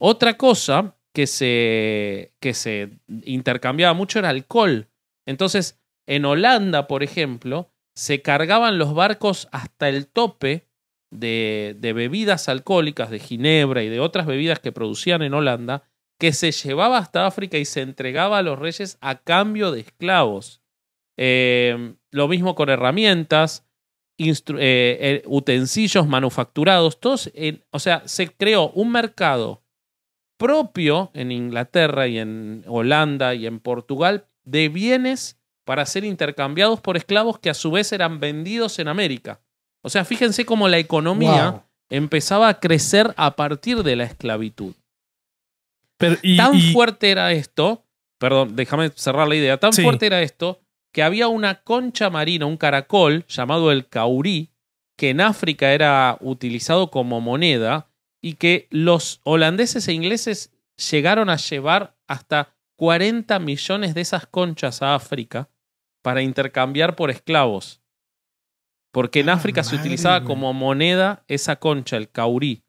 Otra cosa que se, que se intercambiaba mucho era alcohol. Entonces, en Holanda, por ejemplo, se cargaban los barcos hasta el tope de, de bebidas alcohólicas, de Ginebra y de otras bebidas que producían en Holanda, que se llevaba hasta África y se entregaba a los reyes a cambio de esclavos. Em, lo mismo con herramientas, eh, eh, utensilios manufacturados, todos, o sea, se creó un mercado propio en Inglaterra y en Holanda y en Portugal de bienes para ser intercambiados por esclavos que a su vez eran vendidos en América. O sea, fíjense cómo la economía empezaba a crecer a partir de la esclavitud tan fuerte era esto, perdón, déjame cerrar la idea, tan fuerte era esto que había una concha marina, un caracol llamado el caurí, que en África era utilizado como moneda y que los holandeses e ingleses llegaron a llevar hasta 40 millones de esas conchas a África para intercambiar por esclavos. Porque en ah, África se utilizaba como moneda esa concha, el caurí.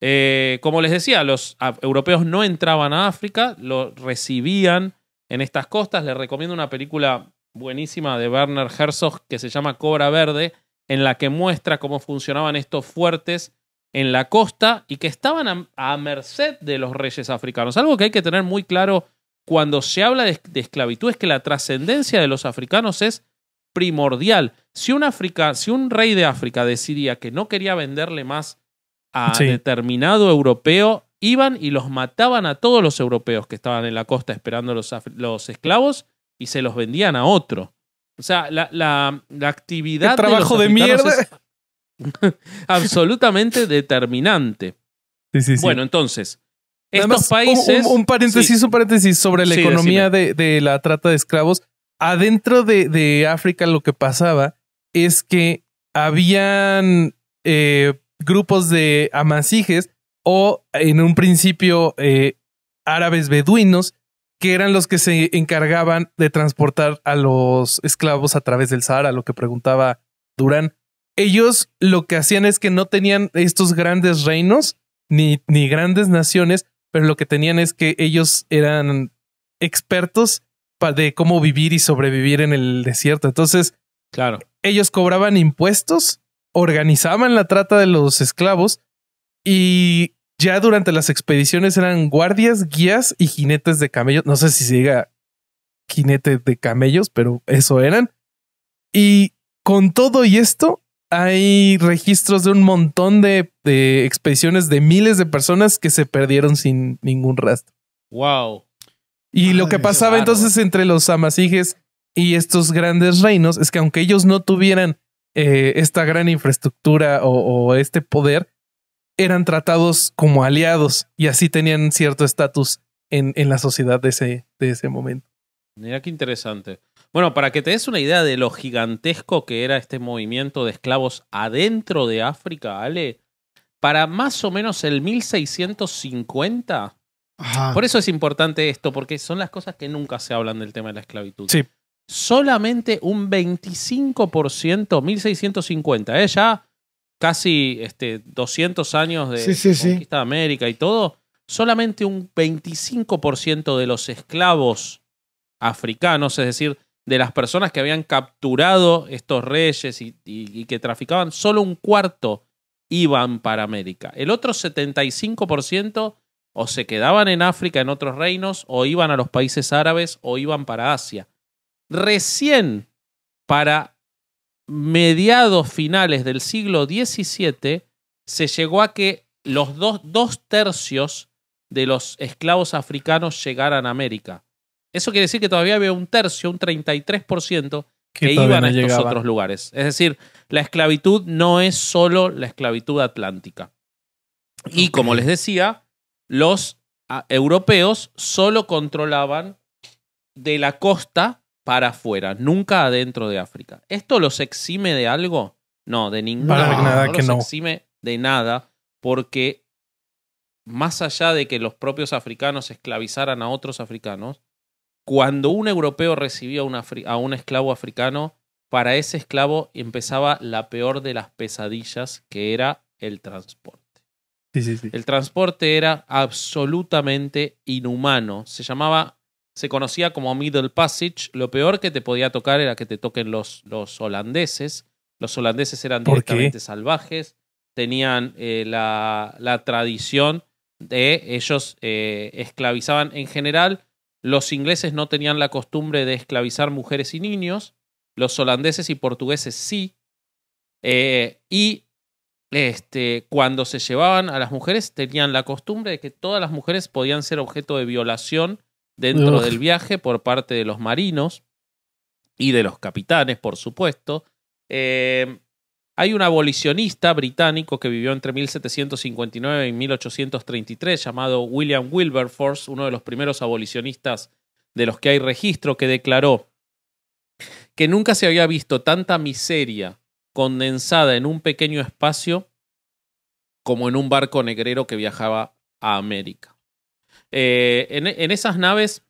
Eh, como les decía, los europeos no entraban a África, lo recibían en estas costas. Les recomiendo una película buenísima de Werner Herzog que se llama Cobra Verde, en la que muestra cómo funcionaban estos fuertes en la costa y que estaban a, merced de los reyes africanos. Algo que hay que tener muy claro cuando se habla de, esclavitud es que la trascendencia de los africanos es primordial. Si un, si un rey de África decidía que no quería venderle más a determinado europeo, iban y los mataban a todos los europeos que estaban en la costa esperando los, los esclavos y se los vendían a otro. O sea, la, la, la actividad... trabajo de, mierda. <laughs> absolutamente determinante. Sí, sí, sí. Bueno, entonces, estos países... Un, paréntesis, un paréntesis sobre la economía de, de, la trata de esclavos. Adentro de, de África lo que pasaba es que habían eh, grupos de amasijes o en un principio eh, árabes beduinos que eran los que se encargaban de transportar a los esclavos a través del Sahara, lo que preguntaba Durán. Ellos lo que hacían es que no tenían estos grandes reinos ni, ni grandes naciones, pero lo que tenían es que ellos eran expertos de cómo vivir y sobrevivir en el desierto. Entonces, claro. Ellos cobraban impuestos organizaban la trata de los esclavos y ya durante las expediciones eran guardias, guías y jinetes de camellos. No sé si se diga jinete de camellos, pero eso eran. Y con todo y esto, hay registros de un montón de, expediciones de miles de personas que se perdieron sin ningún rastro. Wow. Y lo que pasaba entonces entre los amasijes y estos grandes reinos es que aunque ellos no tuvieran eh, esta gran infraestructura o, este poder eran tratados como aliados y así tenían cierto estatus en, en, la sociedad de ese, de ese momento. Mira qué interesante. Bueno, para que te des una idea de lo gigantesco que era este movimiento de esclavos adentro de África, Ale, para más o menos el 1650. Por eso es importante esto, porque son las cosas que nunca se hablan del tema de la esclavitud. Sí solamente un 25%, 1650, ¿eh? ya casi este, 200 años de conquista de América y todo, solamente un 25% de los esclavos africanos, es decir, de las personas que habían capturado estos reyes y que traficaban, solo un cuarto iban para América. El otro 75% o se quedaban en África, en otros reinos, o iban a los países árabes, o iban para Asia. Recién para mediados finales del siglo XVII se llegó a que los dos, tercios de los esclavos africanos llegaran a América. Eso quiere decir que todavía había un tercio, un 33%, que, iban a estos otros lugares. Es decir, la esclavitud no es solo la esclavitud atlántica. Y como les decía, los europeos solo controlaban de la costa para afuera, nunca adentro de África. ¿Esto los exime de algo? No, de ninguna no, nada los exime de nada, porque más allá de que los propios africanos esclavizaran a otros africanos, cuando un europeo recibía a un esclavo africano, para ese esclavo empezaba la peor de las pesadillas, que era el transporte. Sí, sí, sí. El transporte era absolutamente inhumano. Se llamaba se conocía como Middle Passage. Lo peor que te podía tocar era que te toquen los, los holandeses. Los holandeses eran directamente salvajes, tenían eh, la, la, tradición de ellos eh, esclavizaban en general. Los ingleses no tenían la costumbre de esclavizar mujeres y niños, los holandeses y portugueses sí. Eh, y este, cuando se llevaban a las mujeres tenían la costumbre de que todas las mujeres podían ser objeto de violación dentro del viaje por parte de los marinos y de los capitanes, por supuesto. Eh, hay un abolicionista británico que vivió entre 1759 y 1833 llamado William Wilberforce, uno de los primeros abolicionistas de los que hay registro, que declaró que nunca se había visto tanta miseria condensada en un pequeño espacio como en un barco negrero que viajaba a América. Eh, en, esas naves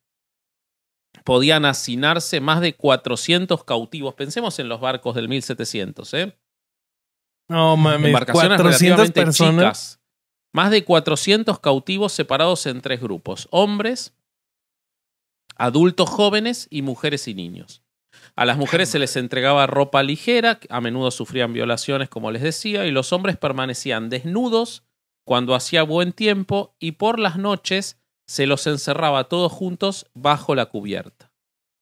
podían hacinarse más de 400 cautivos. Pensemos en los barcos del 1700, ¿eh? No, mames. Embarcaciones 400 personas. Más de 400 cautivos separados en tres grupos. Hombres, adultos jóvenes y mujeres y niños. A las mujeres se les entregaba ropa ligera, a menudo sufrían violaciones, como les decía, y los hombres permanecían desnudos cuando hacía buen tiempo y por las noches se los encerraba todos juntos bajo la cubierta.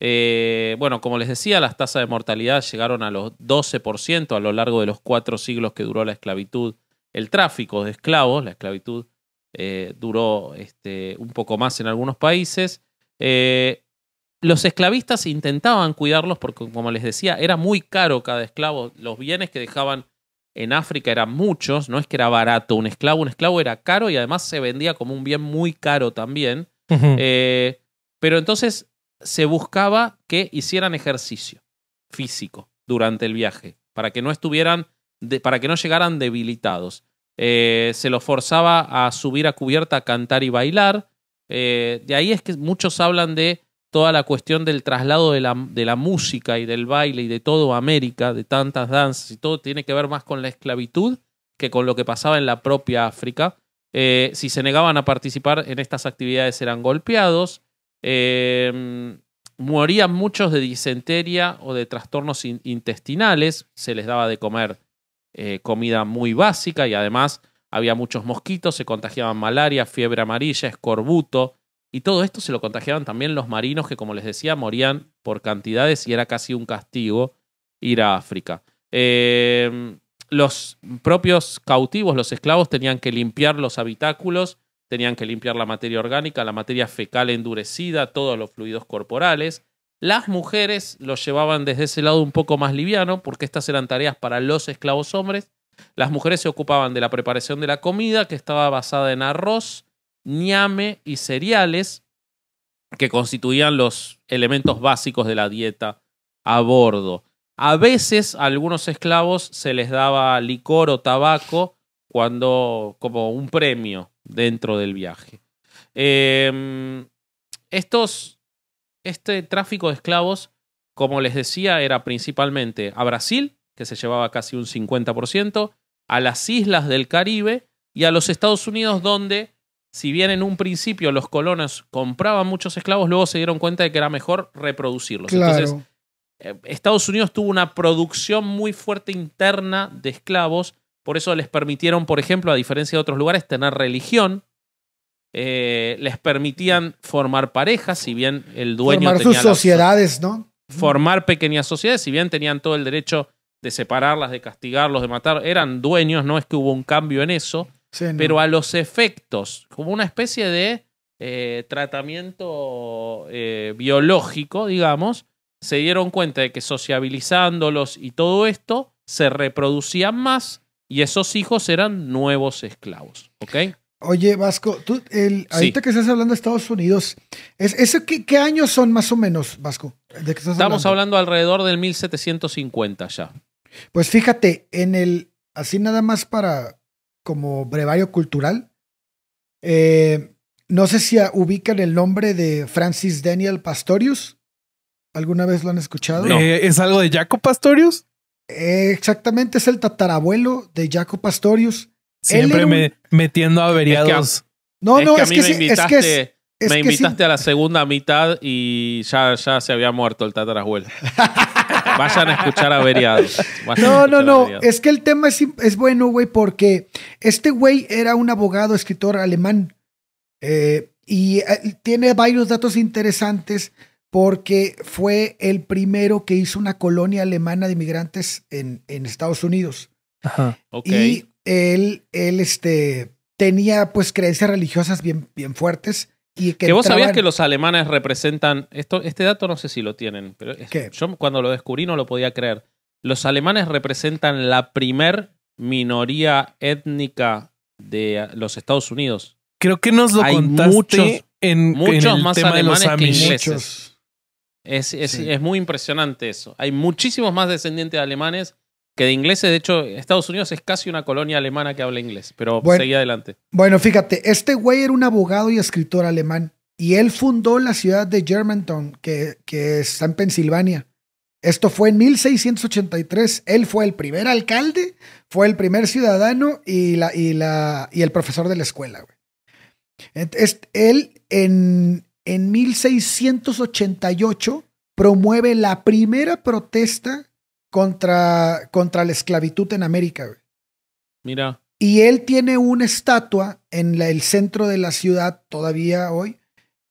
Eh, bueno, como les decía, las tasas de mortalidad llegaron a los 12% a lo largo de los cuatro siglos que duró la esclavitud, el tráfico de esclavos, la esclavitud eh, duró este, un poco más en algunos países. Eh, los esclavistas intentaban cuidarlos porque, como les decía, era muy caro cada esclavo, los bienes que dejaban en África eran muchos, no es que era barato un esclavo, un esclavo era caro y además se vendía como un bien muy caro también. Eh, pero entonces se buscaba que hicieran ejercicio físico durante el viaje, para que no estuvieran, para que no llegaran debilitados. Eh, se los forzaba a subir a cubierta a cantar y bailar. Eh, de ahí es que muchos hablan de toda la cuestión del traslado de la, música y del baile y de todo América, de tantas danzas y todo, tiene que ver más con la esclavitud que con lo que pasaba en la propia África. Eh, si se negaban a participar en estas actividades eran golpeados, em, morían muchos de disentería o de trastornos intestinales, se les daba de comer eh, comida muy básica y además había muchos mosquitos, se contagiaban malaria, fiebre amarilla, escorbuto, y todo esto se lo contagiaban también los marinos que, como les decía, morían por cantidades y era casi un castigo ir a África. Eh, los propios cautivos, los esclavos, tenían que limpiar los habitáculos, tenían que limpiar la materia orgánica, la materia fecal endurecida, todos los fluidos corporales. Las mujeres los llevaban desde ese lado un poco más liviano, porque estas eran tareas para los esclavos hombres. Las mujeres se ocupaban de la preparación de la comida, que estaba basada en arroz, ñame y cereales que constituían los elementos básicos de la dieta a bordo. A veces a algunos esclavos se les daba licor o tabaco cuando como un premio dentro del viaje. Em, estos, este tráfico de esclavos, como les decía, era principalmente a Brasil, que se llevaba casi un 50%, a las islas del Caribe y a los Estados Unidos, donde si bien en un principio los colonos compraban muchos esclavos, luego se dieron cuenta de que era mejor reproducirlos. Entonces, eh, Estados Unidos tuvo una producción muy fuerte interna de esclavos, por eso les permitieron, por ejemplo, a diferencia de otros lugares, tener religión, eh, les permitían formar parejas, si bien el dueño formar sus sociedades, ¿no? Formar pequeñas sociedades, si bien tenían todo el derecho de separarlas, de castigarlos, de matar, eran dueños, no es que hubo un cambio en eso. Pero a los efectos, como una especie de eh, tratamiento eh, biológico, digamos, se dieron cuenta de que sociabilizándolos y todo esto, se reproducían más y esos hijos eran nuevos esclavos. Oye, Vasco, tú, el, ahorita que estás hablando de Estados Unidos, ¿es, qué, años son más o menos, Vasco? Estamos hablando? alrededor del 1750 ya. Pues fíjate, en el, así nada más para, como brevario cultural. Eh, no sé si ubican el nombre de Francis Daniel Pastorius. ¿Alguna vez lo han escuchado? Eh, ¿Es algo de Jaco Pastorius? Eh, exactamente, es el tatarabuelo de Jaco Pastorius. Siempre me, metiendo averiados. no, no, es que, es que, me invitaste, a la segunda mitad y ya, ya se había muerto el tatarabuelo. <laughs> Vayan a escuchar averiados. no, no, no. Es que el tema es, es bueno, güey, porque este güey era un abogado, escritor alemán. Eh, y eh, tiene varios datos interesantes porque fue el primero que hizo una colonia alemana de inmigrantes en, en Estados Unidos. Ajá. Y él, él este, tenía pues creencias religiosas bien, bien fuertes que, vos sabías que los alemanes representan. Esto, este dato no sé si lo tienen, pero yo cuando lo descubrí no lo podía creer. Los alemanes representan la primer minoría étnica de los Estados Unidos. Creo que nos lo Hay muchos, en, muchos más alemanes que ingleses. Es, es, es, muy impresionante eso. Hay muchísimos más descendientes de alemanes que de inglés, de hecho, Estados Unidos es casi una colonia alemana que habla inglés, pero seguí adelante. Bueno, fíjate, este güey era un abogado y escritor alemán y él fundó la ciudad de Germantown, que, que está en Pensilvania. Esto fue en 1683. Él fue el primer alcalde, fue el primer ciudadano y, la, y, la, y el profesor de la escuela. Güey. Él en, en 1688 promueve la primera protesta contra, contra la esclavitud en América. Mira. Y él tiene una estatua en el centro de la ciudad todavía hoy,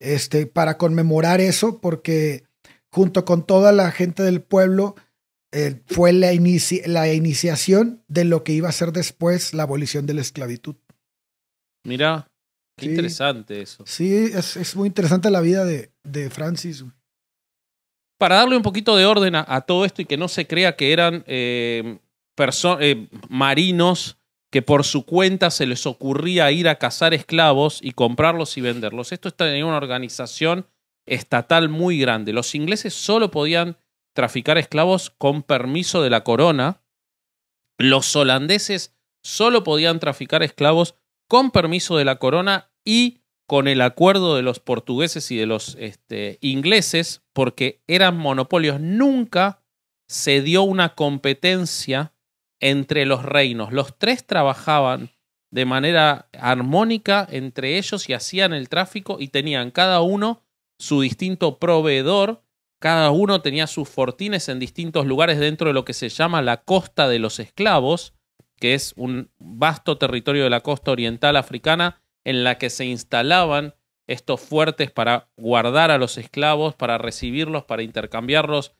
este, para conmemorar eso, porque junto con toda la gente del pueblo eh, fue la, la iniciación de lo que iba a ser después la abolición de la esclavitud. Mira, qué interesante eso. Sí, es, muy interesante la vida de, de Francis para darle un poquito de orden a, todo esto y que no se crea que eran eh, eh, marinos que por su cuenta se les ocurría ir a cazar esclavos y comprarlos y venderlos. Esto está en una organización estatal muy grande. Los ingleses solo podían traficar esclavos con permiso de la corona. Los holandeses solo podían traficar esclavos con permiso de la corona y con el acuerdo de los portugueses y de los este, ingleses, porque eran monopolios. Nunca se dio una competencia entre los reinos. Los tres trabajaban de manera armónica entre ellos y hacían el tráfico y tenían cada uno su distinto proveedor, cada uno tenía sus fortines en distintos lugares dentro de lo que se llama la costa de los esclavos, que es un vasto territorio de la costa oriental africana en la que se instalaban estos fuertes para guardar a los esclavos, para recibirlos, para intercambiarlos,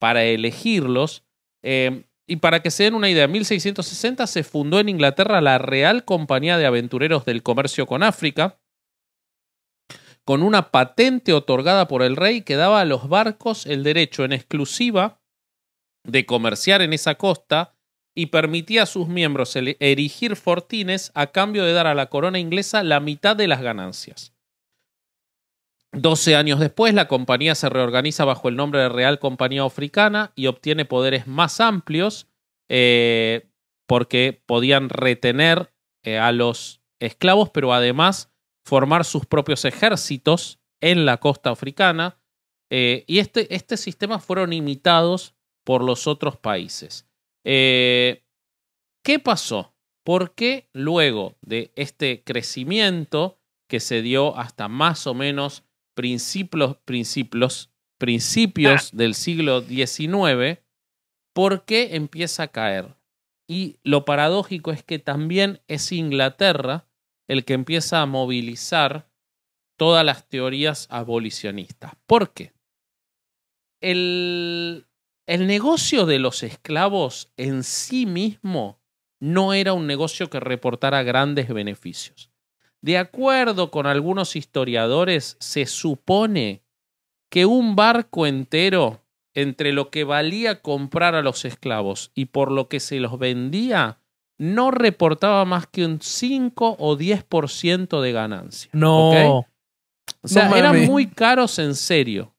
para elegirlos. Em, y para que se den una idea, en 1660 se fundó en Inglaterra la Real Compañía de Aventureros del Comercio con África, con una patente otorgada por el rey que daba a los barcos el derecho en exclusiva de comerciar en esa costa y permitía a sus miembros erigir fortines a cambio de dar a la corona inglesa la mitad de las ganancias. Doce años después, la compañía se reorganiza bajo el nombre de Real Compañía Africana y obtiene poderes más amplios eh, porque podían retener eh, a los esclavos, pero además formar sus propios ejércitos en la costa africana. Eh, y este, este sistema fueron imitados por los otros países. Eh, ¿Qué pasó? ¿Por qué luego de este crecimiento que se dio hasta más o menos principios, principios, principios ah. del siglo XIX, por qué empieza a caer? Y lo paradójico es que también es Inglaterra el que empieza a movilizar todas las teorías abolicionistas. ¿Por qué? El, el negocio de los esclavos en sí mismo no era un negocio que reportara grandes beneficios. De acuerdo con algunos historiadores, se supone que un barco entero entre lo que valía comprar a los esclavos y por lo que se los vendía, no reportaba más que un 5 o 10% de ganancia. No. no eran muy caros en serio.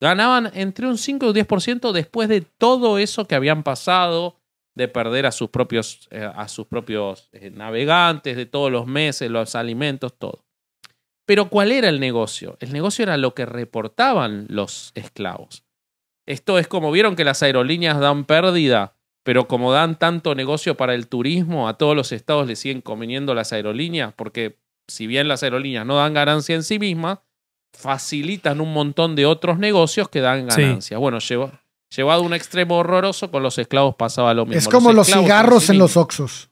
Ganaban entre un 5 y un 10% después de todo eso que habían pasado, de perder a sus propios, eh, a sus propios eh, navegantes, de todos los meses, los alimentos, todo. Pero ¿cuál era el negocio? El negocio era lo que reportaban los esclavos. Esto es como vieron que las aerolíneas dan pérdida, pero como dan tanto negocio para el turismo, a todos los estados les siguen conveniendo las aerolíneas, porque si bien las aerolíneas no dan ganancia en sí mismas, facilitan un montón de otros negocios que dan ganancias. Bueno, llevado a un extremo horroroso, con los esclavos pasaba lo mismo. Es como los, cigarros en los oxos.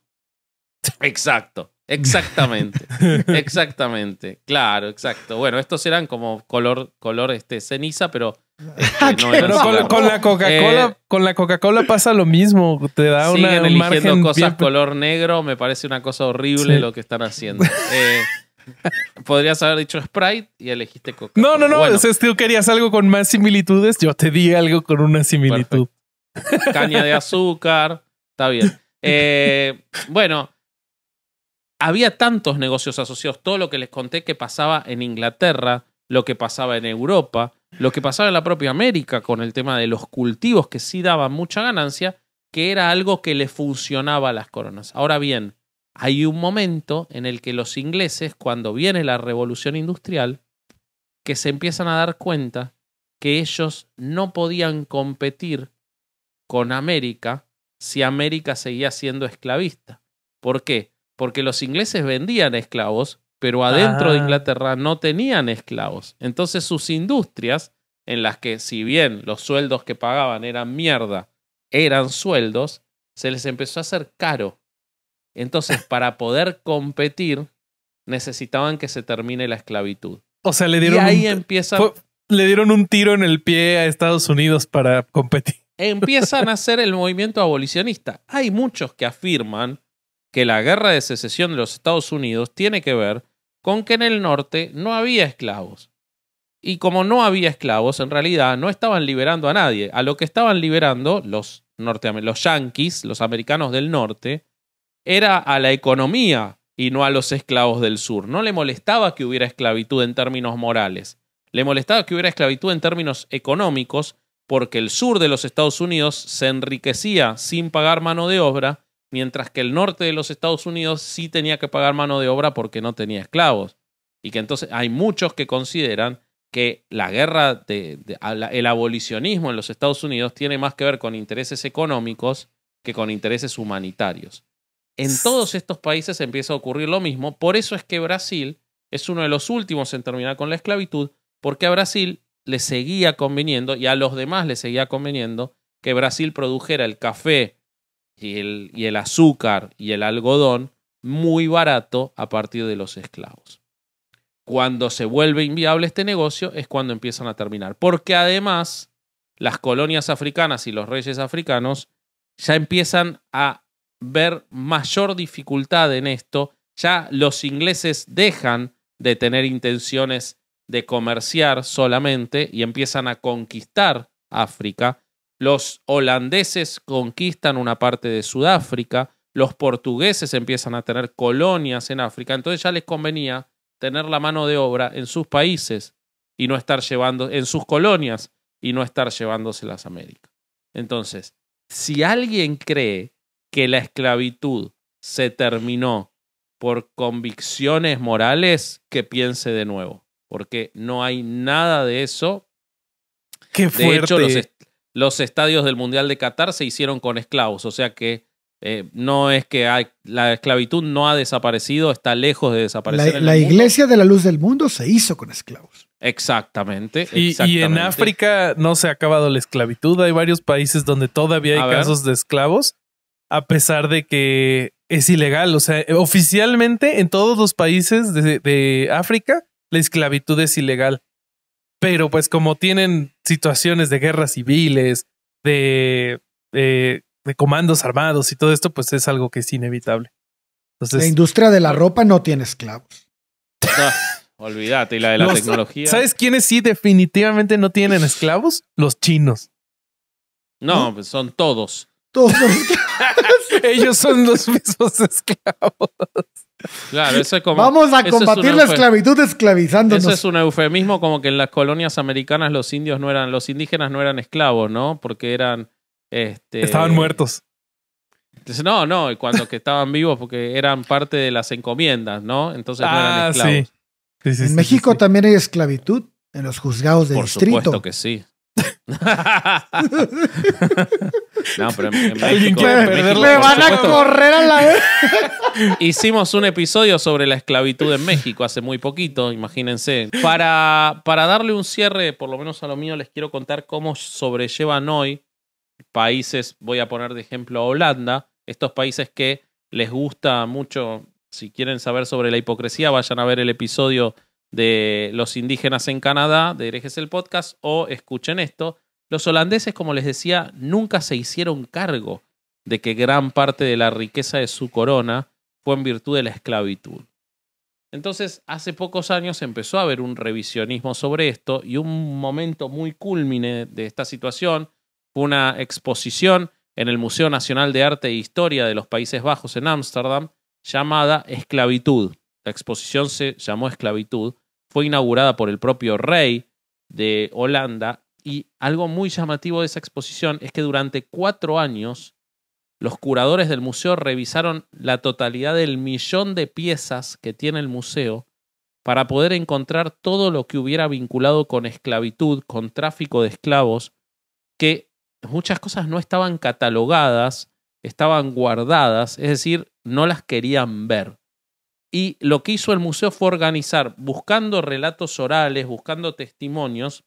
<laughs> Exacto, exactamente, <laughs> exactamente, claro, exacto. Bueno, estos eran como color, color este, ceniza, pero... Este, <laughs> ah, con, la Coca-Cola eh, con la Coca-Cola pasa lo mismo te da una eligiendo cosas color negro me parece una cosa horrible lo que están haciendo eh, <laughs> Podrías haber dicho Sprite y elegiste Coca. No, no, no. Bueno. tú querías algo con más similitudes. Yo te di algo con una similitud. Caña de azúcar. Está bien. Eh, bueno, había tantos negocios asociados. Todo lo que les conté que pasaba en Inglaterra, lo que pasaba en Europa, lo que pasaba en la propia América con el tema de los cultivos que sí daban mucha ganancia, que era algo que le funcionaba a las coronas. Ahora bien, hay un momento en el que los ingleses, cuando viene la revolución industrial, que se empiezan a dar cuenta que ellos no podían competir con América si América seguía siendo esclavista. ¿Por qué? Porque los ingleses vendían esclavos, pero adentro de ah. Inglaterra no tenían esclavos. Entonces sus industrias, en las que si bien los sueldos que pagaban eran mierda, eran sueldos, se les empezó a hacer caro entonces, para poder competir, necesitaban que se termine la esclavitud. O sea, le dieron. ahí un, le dieron un tiro en el pie a Estados Unidos para competir. Empiezan a <laughs> hacer el movimiento abolicionista. Hay muchos que afirman que la guerra de secesión de los Estados Unidos tiene que ver con que en el norte no había esclavos. Y como no había esclavos, en realidad no estaban liberando a nadie. A lo que estaban liberando los, yankees, los yanquis, los americanos del norte, era a la economía y no a los esclavos del sur. No le molestaba que hubiera esclavitud en términos morales. Le molestaba que hubiera esclavitud en términos económicos porque el sur de los Estados Unidos se enriquecía sin pagar mano de obra, mientras que el norte de los Estados Unidos sí tenía que pagar mano de obra porque no tenía esclavos. Y que entonces hay muchos que consideran que la guerra, de, el abolicionismo en los Estados Unidos tiene más que ver con intereses económicos que con intereses humanitarios. En todos estos países empieza a ocurrir lo mismo. Por eso es que Brasil es uno de los últimos en terminar con la esclavitud, porque a Brasil le seguía conveniendo y a los demás le seguía conveniendo que Brasil produjera el café y el azúcar y el algodón muy barato a partir de los esclavos. Cuando se vuelve inviable este negocio es cuando empiezan a terminar, porque además las colonias africanas y los reyes africanos ya empiezan a ver mayor dificultad en esto. Ya los ingleses dejan de tener intenciones de comerciar solamente y empiezan a conquistar África. Los holandeses conquistan una parte de Sudáfrica, los portugueses empiezan a tener colonias en África, entonces ya les convenía tener la mano de obra en sus países y no estar llevando en sus colonias y no estar llevándoselas a América. Entonces, si alguien cree que la esclavitud se terminó por convicciones morales, que piense de nuevo, porque no hay nada de eso. Qué De hecho, los, los estadios del Mundial de Qatar se hicieron con esclavos, o sea que eh, no es que la esclavitud no ha desaparecido, está lejos de desaparecer. La, Iglesia de la Luz del Mundo se hizo con esclavos. Exactamente, y, en África no se ha acabado la esclavitud. Hay varios países donde todavía hay casos de esclavos a pesar de que es ilegal. O sea, oficialmente en todos los países de, África, la esclavitud es ilegal. Pero pues como tienen situaciones de guerras civiles, de, comandos armados y todo esto, pues es algo que es inevitable. la industria de la ropa no tiene esclavos. olvídate, y la de la tecnología. ¿Sabes quiénes sí definitivamente no tienen esclavos? Los chinos. No, pues son todos. <laughs> Ellos son los mismos esclavos. Vamos a combatir la esclavitud esclavizándonos. Eso es un eufemismo como que en las colonias americanas los indios no eran, los indígenas no eran esclavos, ¿no? Porque eran... Este, Estaban muertos. No, no, y cuando que estaban vivos porque eran parte de las encomiendas, ¿no? Entonces no eran ah, esclavos. en México también hay esclavitud en los juzgados de distrito. Por supuesto que sí no, pero van a correr a la vez. <laughs> Hicimos un episodio sobre la esclavitud en México hace muy poquito, imagínense. Para, para darle un cierre, por lo menos a lo mío, les quiero contar cómo sobrellevan hoy países, voy a poner de ejemplo a Holanda, estos países que les gusta mucho, si quieren saber sobre la hipocresía, vayan a ver el episodio de los indígenas en Canadá, de herejes el podcast, o escuchen esto, los holandeses, como les decía, nunca se hicieron cargo de que gran parte de la riqueza de su corona fue en virtud de la esclavitud. Entonces, hace pocos años empezó a haber un revisionismo sobre esto y un momento muy cúlmine de esta situación fue una exposición en el Museo Nacional de Arte e Historia de los Países Bajos en Ámsterdam llamada Esclavitud, la exposición se llamó Esclavitud, fue inaugurada por el propio rey de Holanda y algo muy llamativo de esa exposición es que durante cuatro años los curadores del museo revisaron la totalidad del millón de piezas que tiene el museo para poder encontrar todo lo que hubiera vinculado con esclavitud, con tráfico de esclavos, que muchas cosas no estaban catalogadas, estaban guardadas, es decir, no las querían ver. Y lo que hizo el museo fue organizar, buscando relatos orales, buscando testimonios,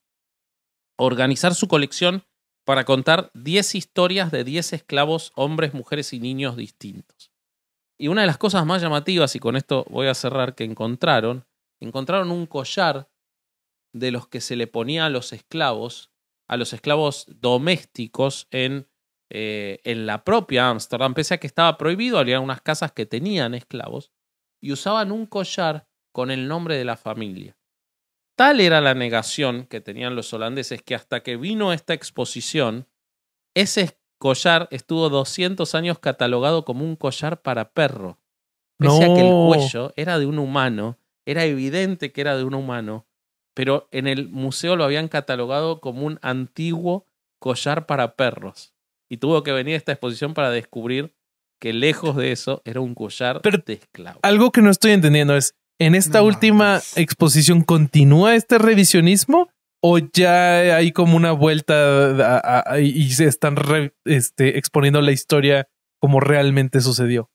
organizar su colección para contar 10 historias de 10 esclavos, hombres, mujeres y niños distintos. Y una de las cosas más llamativas, y con esto voy a cerrar, que encontraron, encontraron un collar de los que se le ponía a los esclavos, a los esclavos domésticos en, eh, en la propia Ámsterdam, pese a que estaba prohibido, había unas casas que tenían esclavos, y usaban un collar con el nombre de la familia. Tal era la negación que tenían los holandeses que hasta que vino esta exposición, ese collar estuvo 200 años catalogado como un collar para perro. Pese a que el cuello era de un humano, era evidente que era de un humano, pero en el museo lo habían catalogado como un antiguo collar para perros. Y tuvo que venir a esta exposición para descubrir que lejos de eso era un collar Algo que no estoy entendiendo es, ¿en esta última exposición continúa este revisionismo? ¿O ya hay como una vuelta y se están este, exponiendo la historia como realmente sucedió?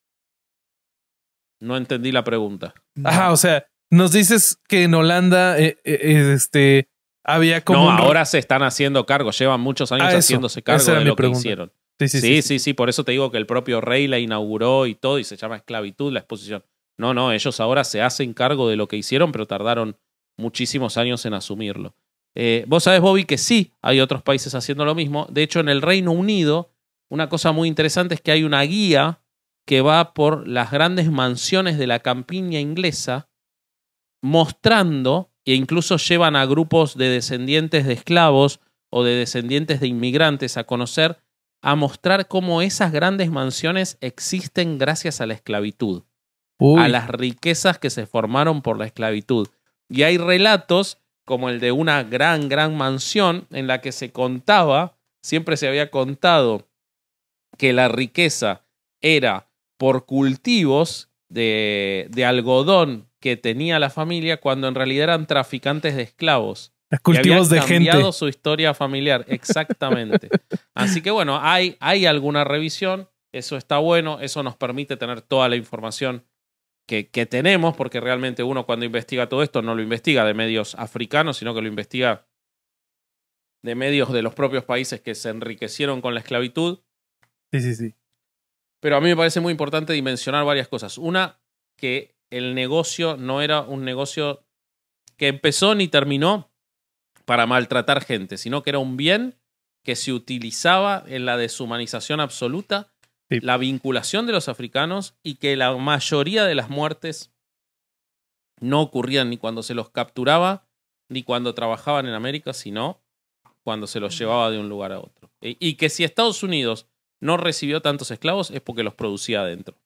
No entendí la pregunta. Ajá, o sea, nos dices que en Holanda eh, eh, este, había como. No, ahora se están haciendo cargo, llevan muchos años ah, haciéndose cargo de lo que hicieron. Sí sí sí, Por eso te digo que el propio rey la inauguró y todo, y se llama esclavitud la exposición. No, no, ellos ahora se hacen cargo de lo que hicieron, pero tardaron muchísimos años en asumirlo. Eh, vos sabés, Bobby, que sí, hay otros países haciendo lo mismo. De hecho, en el Reino Unido, una cosa muy interesante es que hay una guía que va por las grandes mansiones de la campiña inglesa mostrando, e incluso llevan a grupos de descendientes de esclavos o de descendientes de inmigrantes a conocer a mostrar cómo esas grandes mansiones existen gracias a la esclavitud, a las riquezas que se formaron por la esclavitud. Y hay relatos como el de una gran, gran mansión en la que se contaba, siempre se había contado que la riqueza era por cultivos de, de algodón que tenía la familia cuando en realidad eran traficantes de esclavos. Los cultivos de gente. cambiado su historia familiar, exactamente. <laughs> Así que bueno, hay, hay alguna revisión, eso está bueno, eso nos permite tener toda la información que, que, tenemos, porque realmente uno cuando investiga todo esto no lo investiga de medios africanos, sino que lo investiga de medios de los propios países que se enriquecieron con la esclavitud. Sí, sí, sí. Pero a mí me parece muy importante dimensionar varias cosas. Una, que el negocio no era un negocio que empezó ni terminó para maltratar gente, sino que era un bien que se utilizaba en la deshumanización absoluta, la vinculación de los africanos y que la mayoría de las muertes no ocurrían ni cuando se los capturaba ni cuando trabajaban en América, sino cuando se los llevaba de un lugar a otro. y que si Estados Unidos no recibió tantos esclavos es porque los producía adentro.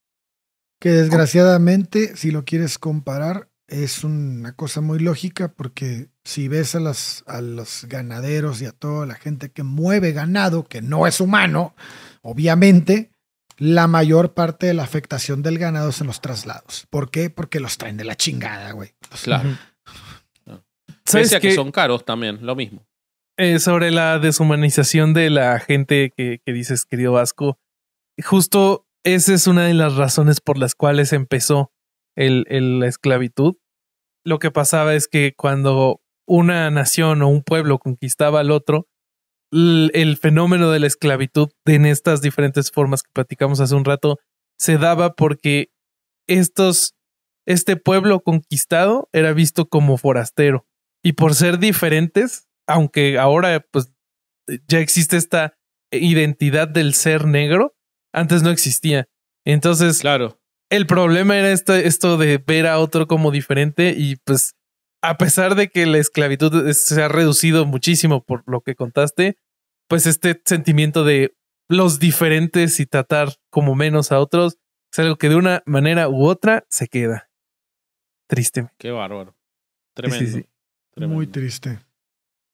Que desgraciadamente, si lo quieres comparar, es una cosa muy lógica porque si ves a, las, a los ganaderos y a toda la gente que mueve ganado, que no es humano, obviamente, la mayor parte de la afectación del ganado es en los traslados. ¿Por qué? Porque los traen de la chingada, güey. Claro. Pese a que, son caros también, lo mismo. Eh, sobre la deshumanización de la gente que, que dices, querido Vasco, justo esa es una de las razones por las cuales empezó el, la esclavitud, lo que pasaba es que cuando una nación o un pueblo conquistaba al otro, el, el fenómeno de la esclavitud en estas diferentes formas que platicamos hace un rato se daba porque estos, este pueblo conquistado era visto como forastero y por ser diferentes, aunque ahora pues ya existe esta identidad del ser negro, antes no existía. Entonces, claro. El problema era esto, esto de ver a otro como diferente y pues a pesar de que la esclavitud se ha reducido muchísimo por lo que contaste, pues este sentimiento de los diferentes y tratar como menos a otros es algo que de una manera u otra se queda. Triste. Qué bárbaro. Tremendo. Muy triste.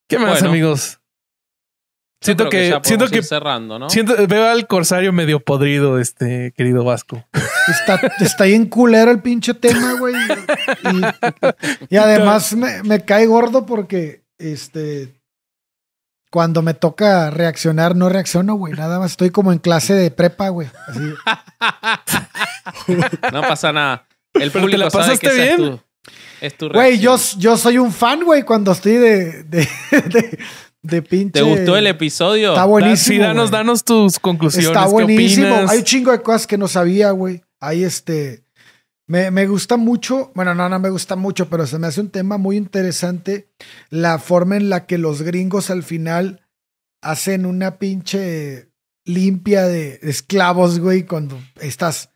¿Qué más, amigos? siento que, que siento que cerrando, ¿no? Siento, veo al corsario medio podrido, este querido Vasco. Está, está en culero el pinche tema, güey. Y, además me, cae gordo porque este cuando me toca reaccionar, no reacciono, güey. Nada más estoy como en clase de prepa, güey. no pasa nada. El público sabe que Es tu, Güey, yo, soy un fan, güey, cuando estoy de de pinche. ¿Te gustó el episodio? Está buenísimo. Sí, danos, tus conclusiones. Está buenísimo. Hay un chingo de cosas que no sabía, güey. Hay este. Me, me, gusta mucho, bueno, no, no me gusta mucho, pero se me hace un tema muy interesante la forma en la que los gringos al final hacen una pinche limpia de esclavos, güey, cuando estas,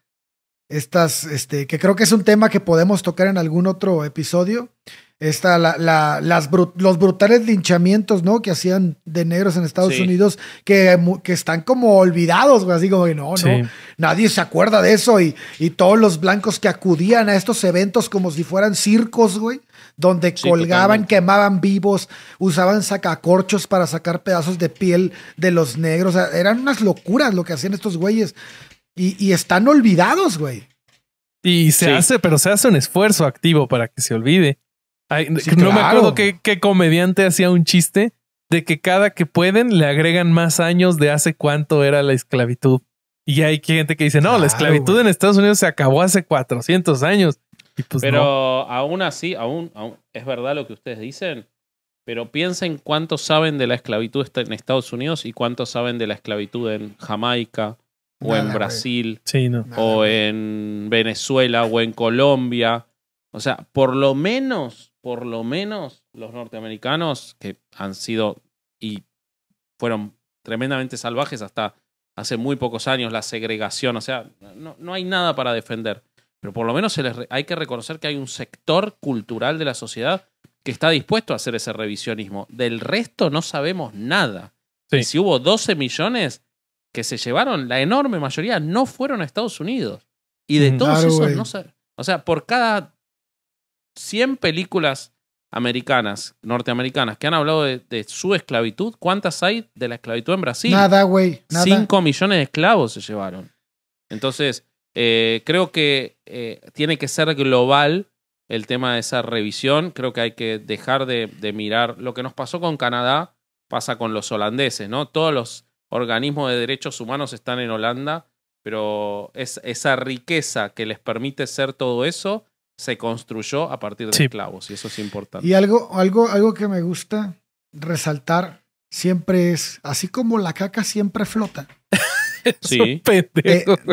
estas, este, que creo que es un tema que podemos tocar en algún otro episodio, esta, la, las los brutales linchamientos, ¿no? Que hacían de negros en Estados Unidos, que, están como olvidados, güey, así como que no, no, nadie se acuerda de eso y, y, todos los blancos que acudían a estos eventos como si fueran circos, güey, donde colgaban, quemaban vivos, usaban sacacorchos para sacar pedazos de piel de los negros, eran unas locuras lo que hacían estos güeyes y, y están olvidados, güey. Y se hace, pero se hace un esfuerzo activo para que se olvide no me acuerdo qué, comediante hacía un chiste de que cada que pueden le agregan más años de hace cuánto era la esclavitud. Y hay gente que dice, no, la esclavitud en Estados Unidos se acabó hace 400 años. Pues pero aún así, aún, aún, es verdad lo que ustedes dicen, pero piensen cuánto saben de la esclavitud en Estados Unidos y cuánto saben de la esclavitud en Jamaica o en Brasil o en Venezuela o en Colombia o sea, por lo menos, por lo menos los norteamericanos que han sido y fueron tremendamente salvajes hasta hace muy pocos años, la segregación, o sea, no, no hay nada para defender. Pero por lo menos se les hay que reconocer que hay un sector cultural de la sociedad que está dispuesto a hacer ese revisionismo. Del resto no sabemos nada. si hubo 12 millones que se llevaron, la enorme mayoría no fueron a Estados Unidos. Y de mm, todos esos, no sé. o sea, por cada 100 películas americanas, norteamericanas, que han hablado de, su esclavitud, ¿cuántas hay de la esclavitud en Brasil? Nada, güey. 5 millones de esclavos se llevaron. Entonces, eh, creo que eh, tiene que ser global el tema de esa revisión. Creo que hay que dejar de, mirar lo que nos pasó con Canadá, pasa con los holandeses, ¿no? Todos los organismos de derechos humanos están en Holanda, pero esa riqueza que les permite ser todo eso se construyó a partir de clavos y eso es importante. Y algo, algo, algo que me gusta resaltar siempre es, así como la caca siempre flota, <laughs> eh,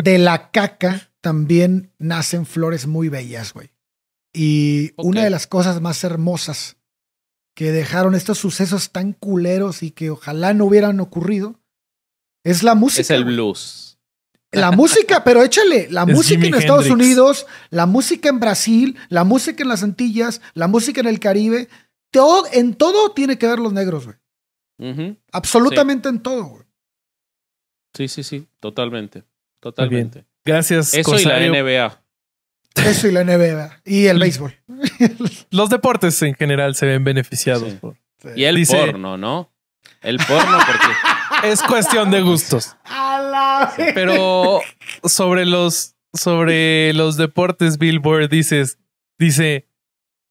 de, la caca también nacen flores muy bellas, güey. Y una de las cosas más hermosas que dejaron estos sucesos tan culeros y que ojalá no hubieran ocurrido es la música. Es el blues. La música, pero échale, la música en Estados Unidos, la música en Brasil, la música en las Antillas, la música en el Caribe, todo, en todo tiene que ver los negros, güey. Absolutamente en todo, güey. Sí, sí, sí, totalmente, totalmente. Gracias. Eso y la NBA. Eso y la NBA. Y el béisbol. <laughs> Los deportes en general se ven beneficiados. Por, y el porno, ¿no? El porno porque... <laughs> es cuestión de gustos. Ah, pero sobre los, sobre los deportes, Billboard, dices, dice,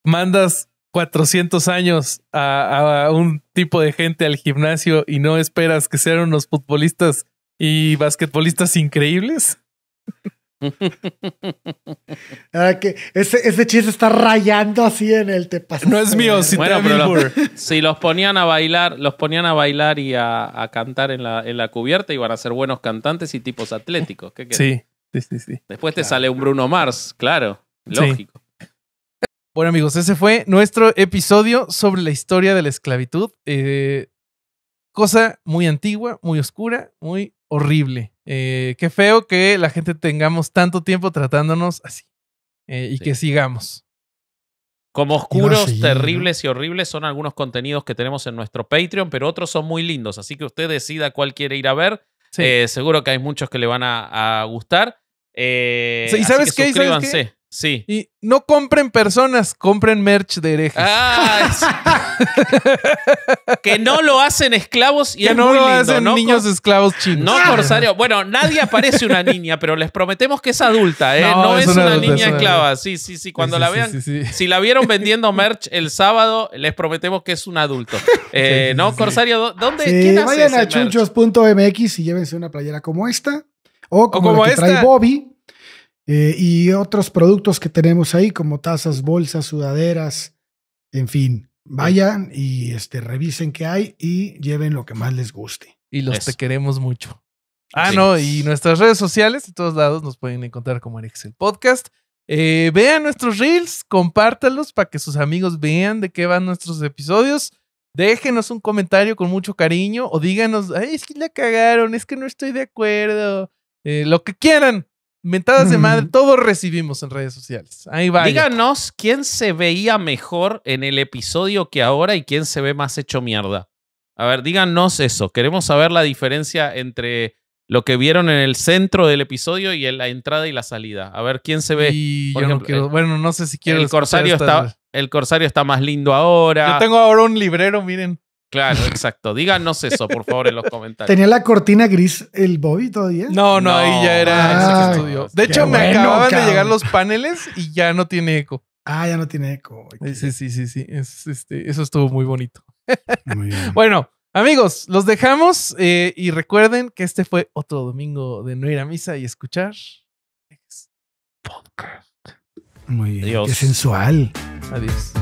mandas 400 años a, a, un tipo de gente al gimnasio y no esperas que sean unos futbolistas y basquetbolistas increíbles que ese, chiste está rayando así en el te No es mío, si los, <laughs> Si los ponían a bailar, los ponían a bailar y a, cantar en la, cubierta, iban a ser buenos cantantes y tipos atléticos. sí, sí, sí, Después te sale un Bruno Mars, claro, lógico. Bueno, amigos, ese fue nuestro episodio sobre la historia de la esclavitud. Eh, cosa muy antigua, muy oscura, muy horrible. Eh, qué feo que la gente tengamos tanto tiempo tratándonos así eh, y que sigamos. Como oscuros, terribles y horribles son algunos contenidos que tenemos en nuestro Patreon, pero otros son muy lindos, así que usted decida cuál quiere ir a ver. Eh, seguro que hay muchos que le van a, gustar. Eh, ¿Y sabes, qué? Sí. Y no compren personas, compren merch de herejes. Ah, <laughs> que no lo hacen esclavos y no muy lo hacen ¿no? niños esclavos chinos. No, Corsario. Bueno, nadie aparece una niña, pero les prometemos que es adulta, ¿eh? <laughs> No, es, una, niña esclava. Sí, sí, sí. Cuando la vean, si la vieron vendiendo merch el sábado, les prometemos que es un adulto. <laughs> Eh, ¿No, Corsario? ¿Dónde? ¿quién hace vayan a chunchos.mx y llévense una playera como esta. O como, esta. Bobby. Eh, y otros productos que tenemos ahí, como tazas, bolsas, sudaderas, en fin. Vayan y este, revisen qué hay y lleven lo que más les guste. Y los te queremos mucho. Ah, no, y nuestras redes sociales, de todos lados nos pueden encontrar como en Excel Podcast. Eh, vean nuestros reels, compártalos para que sus amigos vean de qué van nuestros episodios. Déjenos un comentario con mucho cariño o díganos, Ay, es que la cagaron, es que no estoy de acuerdo. Eh, lo que quieran, Mentadas de madre, todos recibimos en redes sociales. Ahí va. Díganos quién se veía mejor en el episodio que ahora y quién se ve más hecho mierda. A ver, díganos eso. Queremos saber la diferencia entre lo que vieron en el centro del episodio y en la entrada y la salida. A ver quién se ve. Eh, bueno, no sé si quiero. El corsario está, el corsario está más lindo ahora. Yo tengo ahora un librero, miren. Claro, exacto. Díganos eso, por favor, en los comentarios. ¿Tenía la cortina gris el Bobby todavía? No, no, ahí ya era De hecho, me acababan de llegar los paneles y ya no tiene eco. Ah, ya no tiene eco. Sí, sí, sí, sí. Este, eso estuvo muy bonito. <laughs> Muy bien. bueno, amigos, los dejamos eh, y recuerden que este fue otro domingo de no ir a misa y escuchar podcast. Muy bien. Adiós. Qué sensual. Adiós.